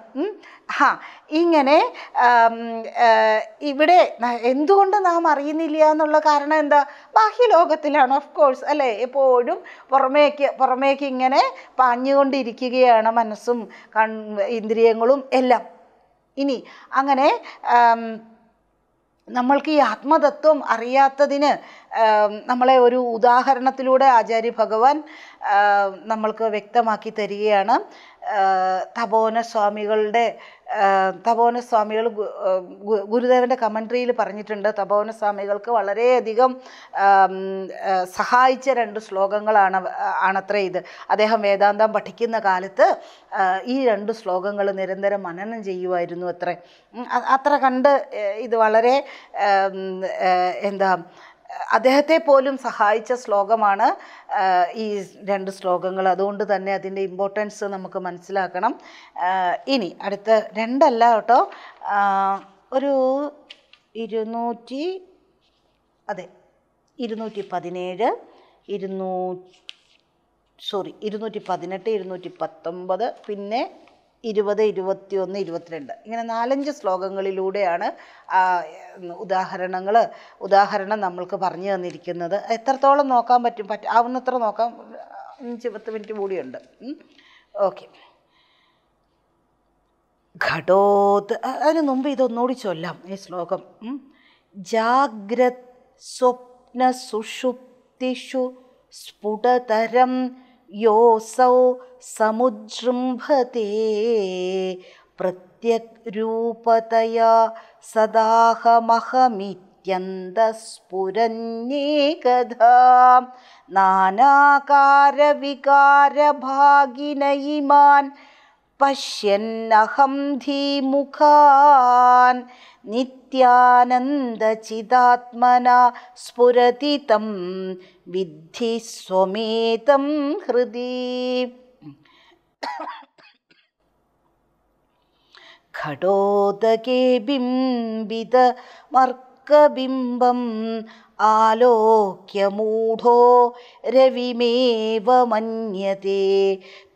ഹാ ഇങ്ങനെ ഇവിടെ എന്തുകൊണ്ട് നാം അറിയുന്നില്ല എന്നുള്ള കാരണം എന്താ ബാഹ്യ ലോകത്തിലാണ് ഓഫ് കോഴ്സ് അല്ലേ എപ്പോഴും പുറമേക്ക് പുറമേക്ക് ഇങ്ങനെ പാഞ്ഞുകൊണ്ടിരിക്കുകയാണ് മനസ്സും കൺ ഇന്ദ്രിയങ്ങളും എല്ലാം ഇനി അങ്ങനെ നമ്മൾക്ക് ഈ ആത്മതത്വം അറിയാത്തതിന് നമ്മളെ ഒരു ഉദാഹരണത്തിലൂടെ ആചാര്യ ഭഗവാൻ നമ്മൾക്ക് വ്യക്തമാക്കി തരികയാണ് തപോന സ്വാമികളുടെ തപോന സ്വാമികൾ ഗുരുദേവൻ്റെ കമൻട്രിയിൽ പറഞ്ഞിട്ടുണ്ട് തപോന സ്വാമികൾക്ക് വളരെയധികം സഹായിച്ച രണ്ട് ശ്ലോകങ്ങളാണ് ആണത്രേ ഇത് അദ്ദേഹം വേദാന്തം പഠിക്കുന്ന കാലത്ത് ഈ രണ്ട് ശ്ലോകങ്ങൾ നിരന്തരം മനനം ചെയ്യുമായിരുന്നു അത്ര കണ്ട് ഇത് വളരെ എന്താ അദ്ദേഹത്തെ പോലും സഹായിച്ച ശ്ലോകമാണ് ഈ രണ്ട് ശ്ലോകങ്ങൾ അതുകൊണ്ട് തന്നെ അതിൻ്റെ ഇമ്പോർട്ടൻസ് നമുക്ക് മനസ്സിലാക്കണം ഇനി അടുത്ത രണ്ടല്ല കേട്ടോ ഒരു ഇരുന്നൂറ്റി അതെ ഇരുന്നൂറ്റി പതിനേഴ് ഇരുന്നൂ സോറി ഇരുന്നൂറ്റി പതിനെട്ട് ഇരുന്നൂറ്റി പത്തൊമ്പത് പിന്നെ ഇരുപത് ഇരുപത്തിയൊന്ന് ഇരുപത്തിരണ്ട് ഇങ്ങനെ നാലഞ്ച് ശ്ലോകങ്ങളിലൂടെയാണ് ഉദാഹരണങ്ങൾ ഉദാഹരണം നമ്മൾക്ക് പറഞ്ഞു തന്നിരിക്കുന്നത് എത്രത്തോളം നോക്കാൻ പറ്റും പറ്റ ആവുന്നത്ര നോക്കാം അഞ്ച് പത്ത് മിനിറ്റ് കൂടിയുണ്ട് ഓക്കെ ഘടോത് അതിന് മുമ്പ് ഇതൊന്നുകൂടി ചൊല്ലാം ഈ ശ്ലോകം ജാഗ്രത് സ്വപ്ന സുഷുപ്തിഷു സ്ഫുടതരം योऽसौ समुज्जृम्भते प्रत्यग्रूपतया सदाहमहमित्यन्तःस्फुरन्येकधा स्फुरन्ये कदां नानाकारविकारभागिनयिमान् पश्यन्नहं धीमुखान् नित्यानन्दचिदात्मना स्फुरति तं विद्धि स्वमेतं हृदि खडोदके बिम्बितमर्क आलोक्य मूढो रविमेव मन्यते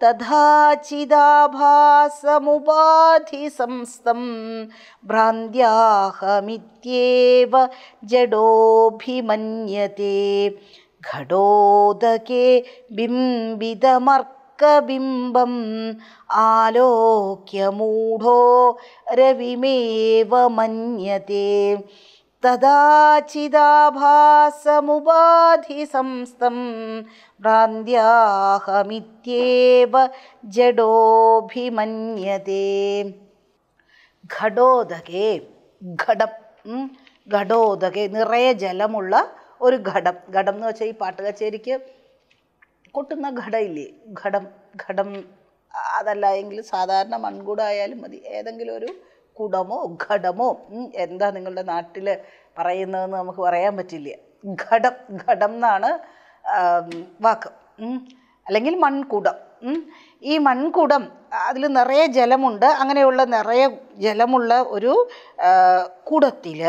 तथा चिदाभासमुपाधिसंस्तं भ्रान्त्याहमित्येव जडोऽभिमन्यते घटोदके आलोक्य मूढो रविमेव मन्यते തദാചിദാഭാസമുപാധിസംസ്തം ഭ്രാന്ത്യാഹമിത്യേവ ജഡോഭിമന്യതേ ഘടോദകേ ഘടം ഘടോദകേ നിറയെ ജലമുള്ള ഒരു ഘടം ഘടം എന്ന് വെച്ചാൽ ഈ പാട്ട് കച്ചേരിക്ക് കൊട്ടുന്ന ഘടയില്ലേ ഘടം ഘടം അതല്ല എങ്കിൽ സാധാരണ മൺകുടമായാലും മതി ഏതെങ്കിലും ഒരു കുടമോ ഘടമോ എന്താ നിങ്ങളുടെ നാട്ടിൽ പറയുന്നതെന്ന് നമുക്ക് പറയാൻ പറ്റില്ല ഘടം ഘടം എന്നാണ് വാക്ക് അല്ലെങ്കിൽ മൺകുടം ഈ മൺകുടം അതിൽ നിറയെ ജലമുണ്ട് അങ്ങനെയുള്ള നിറയെ ജലമുള്ള ഒരു കുടത്തിൽ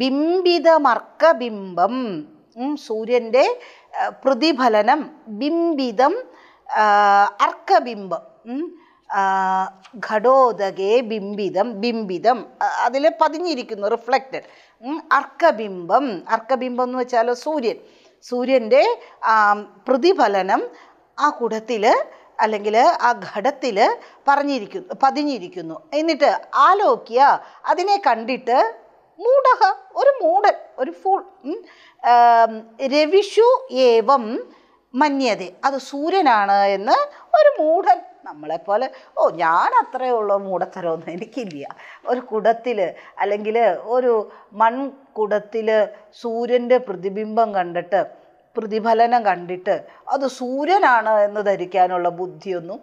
ബിംബിതമർക്ക ബിംബം സൂര്യൻ്റെ പ്രതിഫലനം ബിംബിതം അർക്കബിംബം ഘടോദകെ ബിംബിതം ബിംബിതം അതിൽ പതിഞ്ഞിരിക്കുന്നു റിഫ്ലക്റ്റഡ് അർക്കബിംബം അർക്കബിംബം എന്ന് വെച്ചാൽ സൂര്യൻ സൂര്യൻ്റെ പ്രതിഫലനം ആ കുടത്തിൽ അല്ലെങ്കിൽ ആ ഘടത്തിൽ പറഞ്ഞിരിക്കുന്നു പതിഞ്ഞിരിക്കുന്നു എന്നിട്ട് ആലോക്യ അതിനെ കണ്ടിട്ട് മൂഢഹ ഒരു മൂടൻ ഒരു ഫൂൾ രവിഷു ഏവം മന്യതെ അത് സൂര്യനാണ് എന്ന് ഒരു മൂഢൻ നമ്മളെപ്പോലെ ഓ ഞാൻ അത്രയേ ഉള്ളൂ മൂടത്തരമൊന്നും എനിക്കില്ല ഒരു കുടത്തിൽ അല്ലെങ്കിൽ ഒരു മൺകുടത്തിൽ സൂര്യൻ്റെ പ്രതിബിംബം കണ്ടിട്ട് പ്രതിഫലനം കണ്ടിട്ട് അത് സൂര്യനാണ് എന്ന് ധരിക്കാനുള്ള ബുദ്ധിയൊന്നും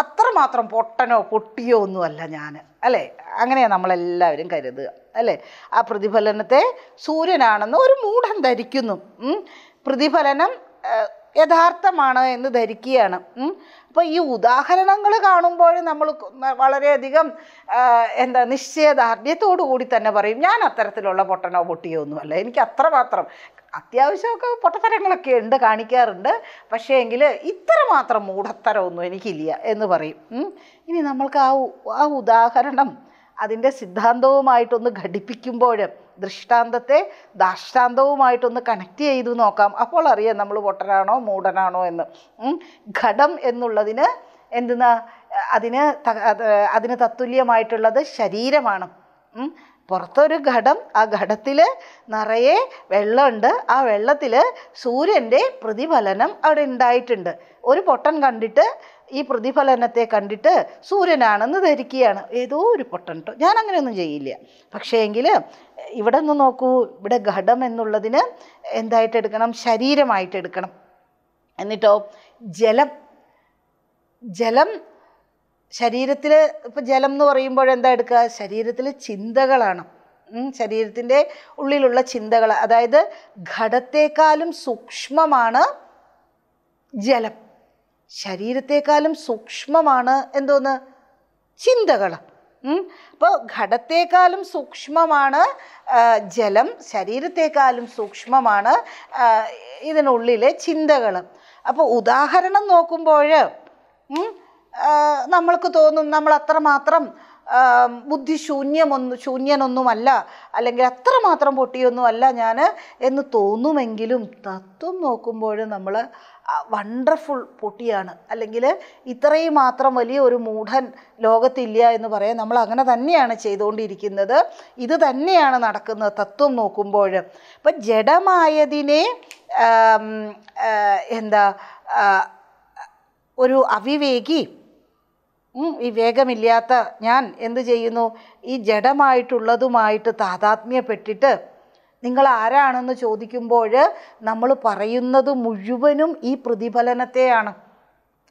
അത്രമാത്രം പൊട്ടനോ പൊട്ടിയോ ഒന്നുമല്ല ഞാൻ അല്ലേ അങ്ങനെയാണ് നമ്മളെല്ലാവരും കരുതുക അല്ലേ ആ പ്രതിഫലനത്തെ സൂര്യനാണെന്ന് ഒരു മൂഢൻ ധരിക്കുന്നു പ്രതിഫലനം യഥാർത്ഥമാണ് എന്ന് ധരിക്കുകയാണ് അപ്പൊ ഈ ഉദാഹരണങ്ങൾ കാണുമ്പോൾ നമ്മൾ വളരെയധികം എന്താ നിശ്ചയദാർഢ്യത്തോടു കൂടി തന്നെ പറയും ഞാൻ അത്തരത്തിലുള്ള പൊട്ടനോ പൊട്ടിയോ ഒന്നുമല്ല എനിക്ക് അത്ര മാത്രം അത്യാവശ്യമൊക്കെ പൊട്ടത്തരങ്ങളൊക്കെ ഉണ്ട് കാണിക്കാറുണ്ട് പക്ഷേ എങ്കിൽ ഇത്ര മാത്രം മൂഢത്തരമൊന്നും എനിക്കില്ല എന്ന് പറയും ഇനി നമ്മൾക്ക് ആ ആ ഉദാഹരണം അതിൻ്റെ സിദ്ധാന്തവുമായിട്ടൊന്ന് ഘടിപ്പിക്കുമ്പോഴും ദൃഷ്ടാന്തത്തെ ദാഷ്ടാന്തവുമായിട്ടൊന്ന് കണക്ട് ചെയ്തു നോക്കാം അപ്പോൾ അറിയാം നമ്മൾ പൊട്ടനാണോ മൂടനാണോ എന്ന് ഘടം എന്നുള്ളതിന് എന്തെന്നാ അതിന് അതിന് തത്തുല്യമായിട്ടുള്ളത് ശരീരമാണ് പുറത്തൊരു ഘടം ആ ഘടത്തിൽ നിറയെ വെള്ളമുണ്ട് ആ വെള്ളത്തിൽ സൂര്യൻ്റെ പ്രതിഫലനം അവിടെ ഉണ്ടായിട്ടുണ്ട് ഒരു പൊട്ടൻ കണ്ടിട്ട് ഈ പ്രതിഫലനത്തെ കണ്ടിട്ട് സൂര്യനാണെന്ന് ധരിക്കുകയാണ് ഏതോ ഒരു പൊട്ടൻട്ടോ ഞാൻ അങ്ങനെയൊന്നും ചെയ്യില്ല പക്ഷേ എങ്കിൽ ഇവിടെ നിന്ന് നോക്കൂ ഇവിടെ ഘടം എന്നുള്ളതിന് എന്തായിട്ട് എടുക്കണം ശരീരമായിട്ട് എടുക്കണം എന്നിട്ടോ ജലം ജലം ശരീരത്തിൽ ഇപ്പം ജലം എന്ന് പറയുമ്പോൾ എന്താ എടുക്കുക ശരീരത്തിൽ ചിന്തകളാണ് ശരീരത്തിൻ്റെ ഉള്ളിലുള്ള ചിന്തകൾ അതായത് ഘടത്തേക്കാളും സൂക്ഷ്മമാണ് ജലം ശരീരത്തെക്കാളും സൂക്ഷ്മമാണ് എന്തോന്ന് ചിന്തകൾ അപ്പോൾ ഘടത്തേക്കാളും സൂക്ഷ്മമാണ് ജലം ശരീരത്തെക്കാളും സൂക്ഷ്മമാണ് ഇതിനുള്ളിലെ ചിന്തകൾ അപ്പോൾ ഉദാഹരണം നോക്കുമ്പോൾ നമ്മൾക്ക് തോന്നും നമ്മൾ അത്രമാത്രം ബുദ്ധിശൂന്യമൊന്നും ശൂന്യനൊന്നുമല്ല അല്ലെങ്കിൽ അത്രമാത്രം പൊട്ടിയൊന്നുമല്ല ഞാൻ എന്ന് തോന്നുമെങ്കിലും തത്വം നോക്കുമ്പോൾ നമ്മൾ വണ്ടർഫുൾ പൊട്ടിയാണ് അല്ലെങ്കിൽ ഇത്രയും മാത്രം വലിയ ഒരു മൂഢൻ ലോകത്തില്ല എന്ന് പറയാൻ നമ്മൾ അങ്ങനെ തന്നെയാണ് ചെയ്തുകൊണ്ടിരിക്കുന്നത് ഇത് തന്നെയാണ് നടക്കുന്നത് തത്വം നോക്കുമ്പോൾ അപ്പം ജഡമായതിനെ എന്താ ഒരു അവിവേകി വിവേകമില്ലാത്ത ഞാൻ എന്ത് ചെയ്യുന്നു ഈ ജഡമായിട്ടുള്ളതുമായിട്ട് താതാത്മ്യപ്പെട്ടിട്ട് നിങ്ങൾ ആരാണെന്ന് ചോദിക്കുമ്പോൾ നമ്മൾ പറയുന്നത് മുഴുവനും ഈ പ്രതിഫലനത്തെയാണ്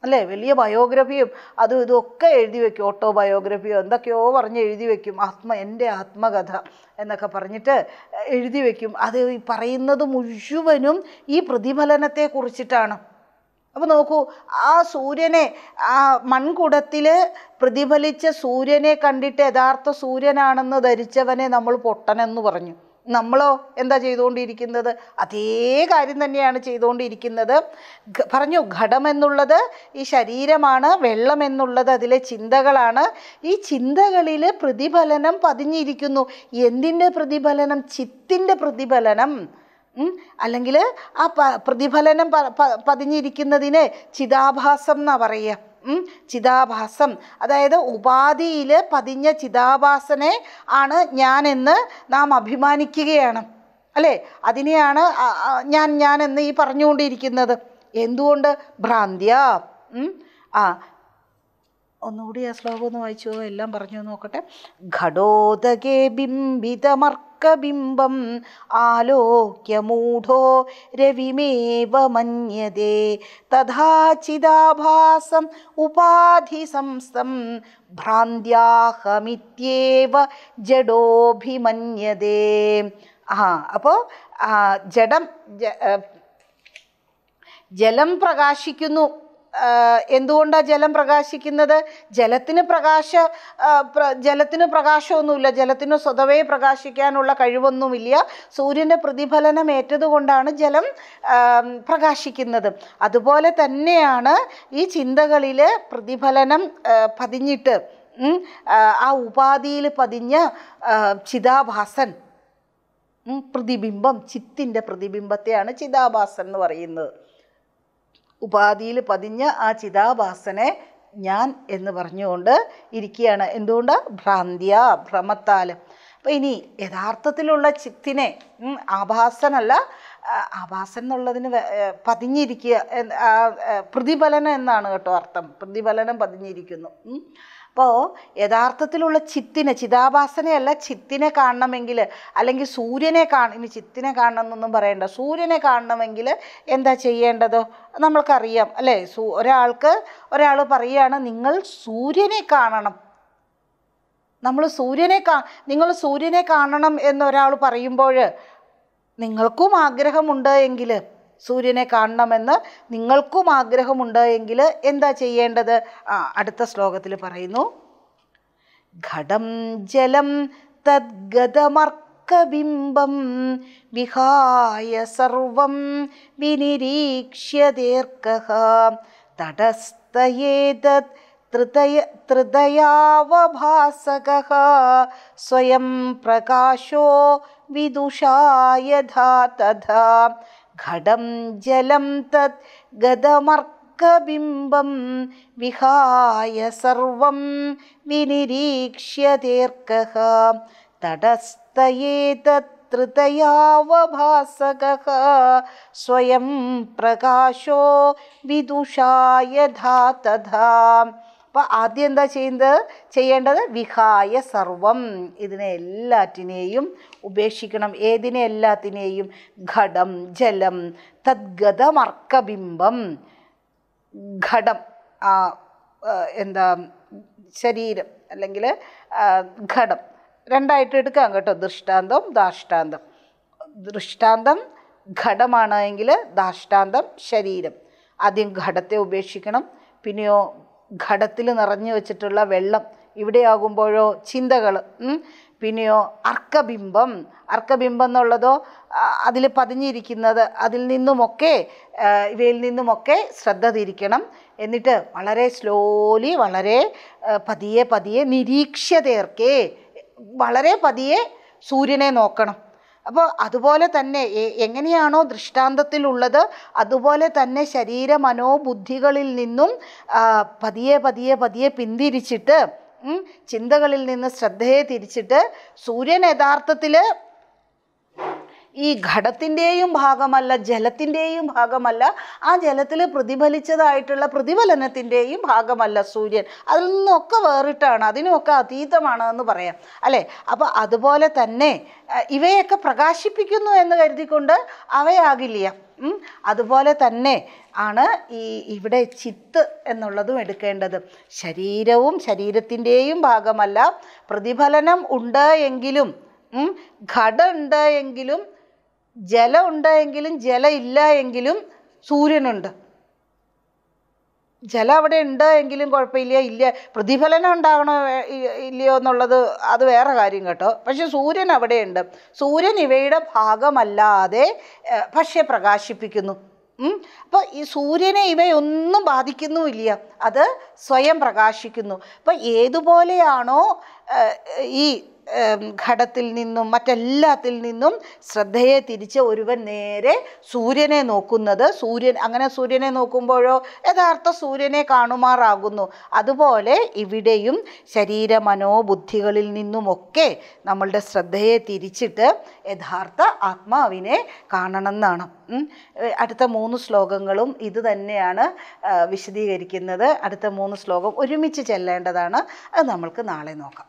അല്ലേ വലിയ ബയോഗ്രഫിയും അതും ഇതൊക്കെ എഴുതി വെക്കും ബയോഗ്രഫിയോ എന്തൊക്കെയോ പറഞ്ഞ് എഴുതി വെക്കും ആത്മ എൻ്റെ ആത്മകഥ എന്നൊക്കെ പറഞ്ഞിട്ട് എഴുതി വെക്കും അത് പറയുന്നത് മുഴുവനും ഈ പ്രതിഫലനത്തെ കുറിച്ചിട്ടാണ് അപ്പോൾ നോക്കൂ ആ സൂര്യനെ ആ മൺകുടത്തിൽ പ്രതിഫലിച്ച സൂര്യനെ കണ്ടിട്ട് യഥാർത്ഥ സൂര്യനാണെന്ന് ധരിച്ചവനെ നമ്മൾ പൊട്ടനെന്ന് പറഞ്ഞു നമ്മളോ എന്താ ചെയ്തുകൊണ്ടിരിക്കുന്നത് അതേ കാര്യം തന്നെയാണ് ചെയ്തുകൊണ്ടിരിക്കുന്നത് പറഞ്ഞു ഘടമെന്നുള്ളത് ഈ ശരീരമാണ് വെള്ളം എന്നുള്ളത് അതിലെ ചിന്തകളാണ് ഈ ചിന്തകളിൽ പ്രതിഫലനം പതിഞ്ഞിരിക്കുന്നു എന്തിൻ്റെ പ്രതിഫലനം ചിത്തിൻ്റെ പ്രതിഫലനം അല്ലെങ്കിൽ ആ പ്രതിഫലനം പതിഞ്ഞിരിക്കുന്നതിനെ ചിതാഭാസം എന്നാണ് പറയുക ചിതാഭാസം അതായത് ഉപാധിയിൽ പതിഞ്ഞ ചിതാഭാസനെ ആണ് ഞാനെന്ന് നാം അഭിമാനിക്കുകയാണ് അല്ലേ അതിനെയാണ് ഞാൻ ഞാൻ എന്ന് ഈ പറഞ്ഞുകൊണ്ടിരിക്കുന്നത് എന്തുകൊണ്ട് ഭ്രാന്തിയ ആ ഒന്നുകൂടി ആ ശ്ലോകം ഒന്ന് വായിച്ചു എല്ലാം പറഞ്ഞു നോക്കട്ടെ ഘടോദകേ ബിംബിതമർക്കബിംബം ആലോക്യമൂഢോ രവിമേവ മന്യതേ തഥാ ചിദാഭാസം ഉപാധി സംസ്ഥം ഭ്രാന്ത്യാഹമിത്യേവ ജഡോഭിമന്യതേ ആ അപ്പോൾ ജഡം ജലം പ്രകാശിക്കുന്നു എന്തുകൊണ്ടാണ് ജലം പ്രകാശിക്കുന്നത് ജലത്തിന് പ്രകാശ ജലത്തിന് പ്രകാശമൊന്നുമില്ല ജലത്തിന് സ്വതവേ പ്രകാശിക്കാനുള്ള കഴിവൊന്നുമില്ല സൂര്യൻ്റെ പ്രതിഫലനം ഏറ്റതുകൊണ്ടാണ് ജലം പ്രകാശിക്കുന്നത് അതുപോലെ തന്നെയാണ് ഈ ചിന്തകളിൽ പ്രതിഫലനം പതിഞ്ഞിട്ട് ആ ഉപാധിയിൽ പതിഞ്ഞ ചിതാഭാസൻ പ്രതിബിംബം ചിത്തിൻ്റെ പ്രതിബിംബത്തെയാണ് ചിതാഭാസൻ എന്ന് പറയുന്നത് ഉപാധിയിൽ പതിഞ്ഞ ആ ചിതാഭാസനെ ഞാൻ എന്ന് പറഞ്ഞുകൊണ്ട് ഇരിക്കുകയാണ് എന്തുകൊണ്ട് ഭ്രാന്തിയ ഭ്രമത്താൽ അപ്പോൾ ഇനി യഥാർത്ഥത്തിലുള്ള ചിത്തിനെ ആഭാസനല്ല ആഭാസൻ എന്നുള്ളതിന് പതിഞ്ഞിരിക്കുക പ്രതിഫലനം എന്നാണ് കേട്ടോ അർത്ഥം പ്രതിഫലനം പതിഞ്ഞിരിക്കുന്നു അപ്പോൾ യഥാർത്ഥത്തിലുള്ള ചിത്തിനെ ചിതാഭാസനയല്ല ചിത്തിനെ കാണണമെങ്കിൽ അല്ലെങ്കിൽ സൂര്യനെ കാണ ഇനി ചിത്തിനെ കാണണം എന്നൊന്നും പറയണ്ട സൂര്യനെ കാണണമെങ്കിൽ എന്താ ചെയ്യേണ്ടത് നമ്മൾക്കറിയാം അല്ലേ സൂ ഒരാൾക്ക് ഒരാൾ പറയുകയാണ് നിങ്ങൾ സൂര്യനെ കാണണം നമ്മൾ സൂര്യനെ കാ നിങ്ങൾ സൂര്യനെ കാണണം എന്നൊരാൾ പറയുമ്പോൾ നിങ്ങൾക്കും ആഗ്രഹമുണ്ട് എങ്കിൽ സൂര്യനെ കാണണമെന്ന് നിങ്ങൾക്കും ആഗ്രഹമുണ്ട് എങ്കിൽ എന്താ ചെയ്യേണ്ടത് ആ അടുത്ത ശ്ലോകത്തിൽ പറയുന്നു ഘടം ജലം തദ്ഗതമർക്കബിംബം വിഹായ സർവം വിനിരീക്ഷ്യ ദീർഘ തടസ്തയേതത് തൃതയ സ്വയം പ്രകാശോ വിദുഷായ തഥാ घटं जलं तत् गदमर्कबिम्बं विहाय सर्वं विनिरीक्ष्य तडस्तये तत्र तयावभासकः स्वयं प्रकाशो विदुषाय धा तथा അപ്പോൾ ആദ്യം എന്താ ചെയ്യുന്നത് ചെയ്യേണ്ടത് വിഹായ സർവം ഇതിനെ എല്ലാറ്റിനെയും ഉപേക്ഷിക്കണം ഏതിനെ എല്ലാത്തിനെയും ഘടം ജലം തദ്ഗതമർക്കബിംബം ഘടം എന്താ ശരീരം അല്ലെങ്കിൽ ഘടം രണ്ടായിട്ട് എടുക്കാം കേട്ടോ ദൃഷ്ടാന്തം ദാഷ്ടാന്തം ദൃഷ്ടാന്തം ഘടമാണ് എങ്കിൽ ദാഷ്ടാന്തം ശരീരം ആദ്യം ഘടത്തെ ഉപേക്ഷിക്കണം പിന്നെയോ ഘടത്തിൽ നിറഞ്ഞു വെച്ചിട്ടുള്ള വെള്ളം ഇവിടെയാകുമ്പോഴോ ചിന്തകൾ പിന്നെയോ അർക്കബിംബം അർക്കബിംബം എന്നുള്ളതോ അതിൽ പതിഞ്ഞിരിക്കുന്നത് അതിൽ നിന്നുമൊക്കെ ഇവയിൽ നിന്നുമൊക്കെ ശ്രദ്ധ തിരിക്കണം എന്നിട്ട് വളരെ സ്ലോലി വളരെ പതിയെ പതിയെ നിരീക്ഷ്യതേർക്കേ വളരെ പതിയെ സൂര്യനെ നോക്കണം അപ്പോൾ അതുപോലെ തന്നെ എങ്ങനെയാണോ ദൃഷ്ടാന്തത്തിലുള്ളത് അതുപോലെ തന്നെ ശരീര മനോബുദ്ധികളിൽ നിന്നും പതിയെ പതിയെ പതിയെ പിന്തിരിച്ചിട്ട് ചിന്തകളിൽ നിന്ന് ശ്രദ്ധയെ തിരിച്ചിട്ട് സൂര്യൻ യഥാർത്ഥത്തിൽ ഈ ഘടത്തിൻ്റെയും ഭാഗമല്ല ജലത്തിൻ്റെയും ഭാഗമല്ല ആ ജലത്തിൽ പ്രതിഫലിച്ചതായിട്ടുള്ള പ്രതിഫലനത്തിൻ്റെയും ഭാഗമല്ല സൂര്യൻ അതിൽ നിന്നൊക്കെ വേറിട്ടാണ് അതിനുമൊക്കെ അതീതമാണ് എന്ന് പറയാം അല്ലേ അപ്പോൾ അതുപോലെ തന്നെ ഇവയൊക്കെ പ്രകാശിപ്പിക്കുന്നു എന്ന് കരുതിക്കൊണ്ട് അവയാകില്ല അതുപോലെ തന്നെ ആണ് ഈ ഇവിടെ ചിത്ത് എന്നുള്ളതും എടുക്കേണ്ടത് ശരീരവും ശരീരത്തിൻ്റെയും ഭാഗമല്ല പ്രതിഫലനം ഉണ്ട് എങ്കിലും ഘട ഉണ്ട് എങ്കിലും ജലം എങ്കിലും ജലം ഇല്ല എങ്കിലും സൂര്യനുണ്ട് ജലം അവിടെ ഉണ്ട് എങ്കിലും കുഴപ്പമില്ല ഇല്ല പ്രതിഫലനം ഉണ്ടാകണോ ഇല്ലയോ എന്നുള്ളത് അത് വേറെ കാര്യം കേട്ടോ പക്ഷെ സൂര്യൻ അവിടെയുണ്ട് സൂര്യൻ ഇവയുടെ ഭാഗമല്ലാതെ പക്ഷെ പ്രകാശിപ്പിക്കുന്നു അപ്പോൾ ഈ സൂര്യനെ ഇവയൊന്നും ബാധിക്കുന്നുമില്ല അത് സ്വയം പ്രകാശിക്കുന്നു അപ്പോൾ ഏതുപോലെയാണോ ഈ ഘടത്തിൽ നിന്നും മറ്റെല്ലാത്തിൽ നിന്നും ശ്രദ്ധയെ തിരിച്ച് ഒരുവൻ നേരെ സൂര്യനെ നോക്കുന്നത് സൂര്യൻ അങ്ങനെ സൂര്യനെ നോക്കുമ്പോഴോ യഥാർത്ഥ സൂര്യനെ കാണുമാറാകുന്നു അതുപോലെ ഇവിടെയും ശരീര മനോബുദ്ധികളിൽ നിന്നുമൊക്കെ നമ്മളുടെ ശ്രദ്ധയെ തിരിച്ചിട്ട് യഥാർത്ഥ ആത്മാവിനെ കാണണം എന്നാണ് അടുത്ത മൂന്ന് ശ്ലോകങ്ങളും ഇത് തന്നെയാണ് വിശദീകരിക്കുന്നത് അടുത്ത മൂന്ന് ശ്ലോകം ഒരുമിച്ച് ചെല്ലേണ്ടതാണ് അത് നമ്മൾക്ക് നാളെ നോക്കാം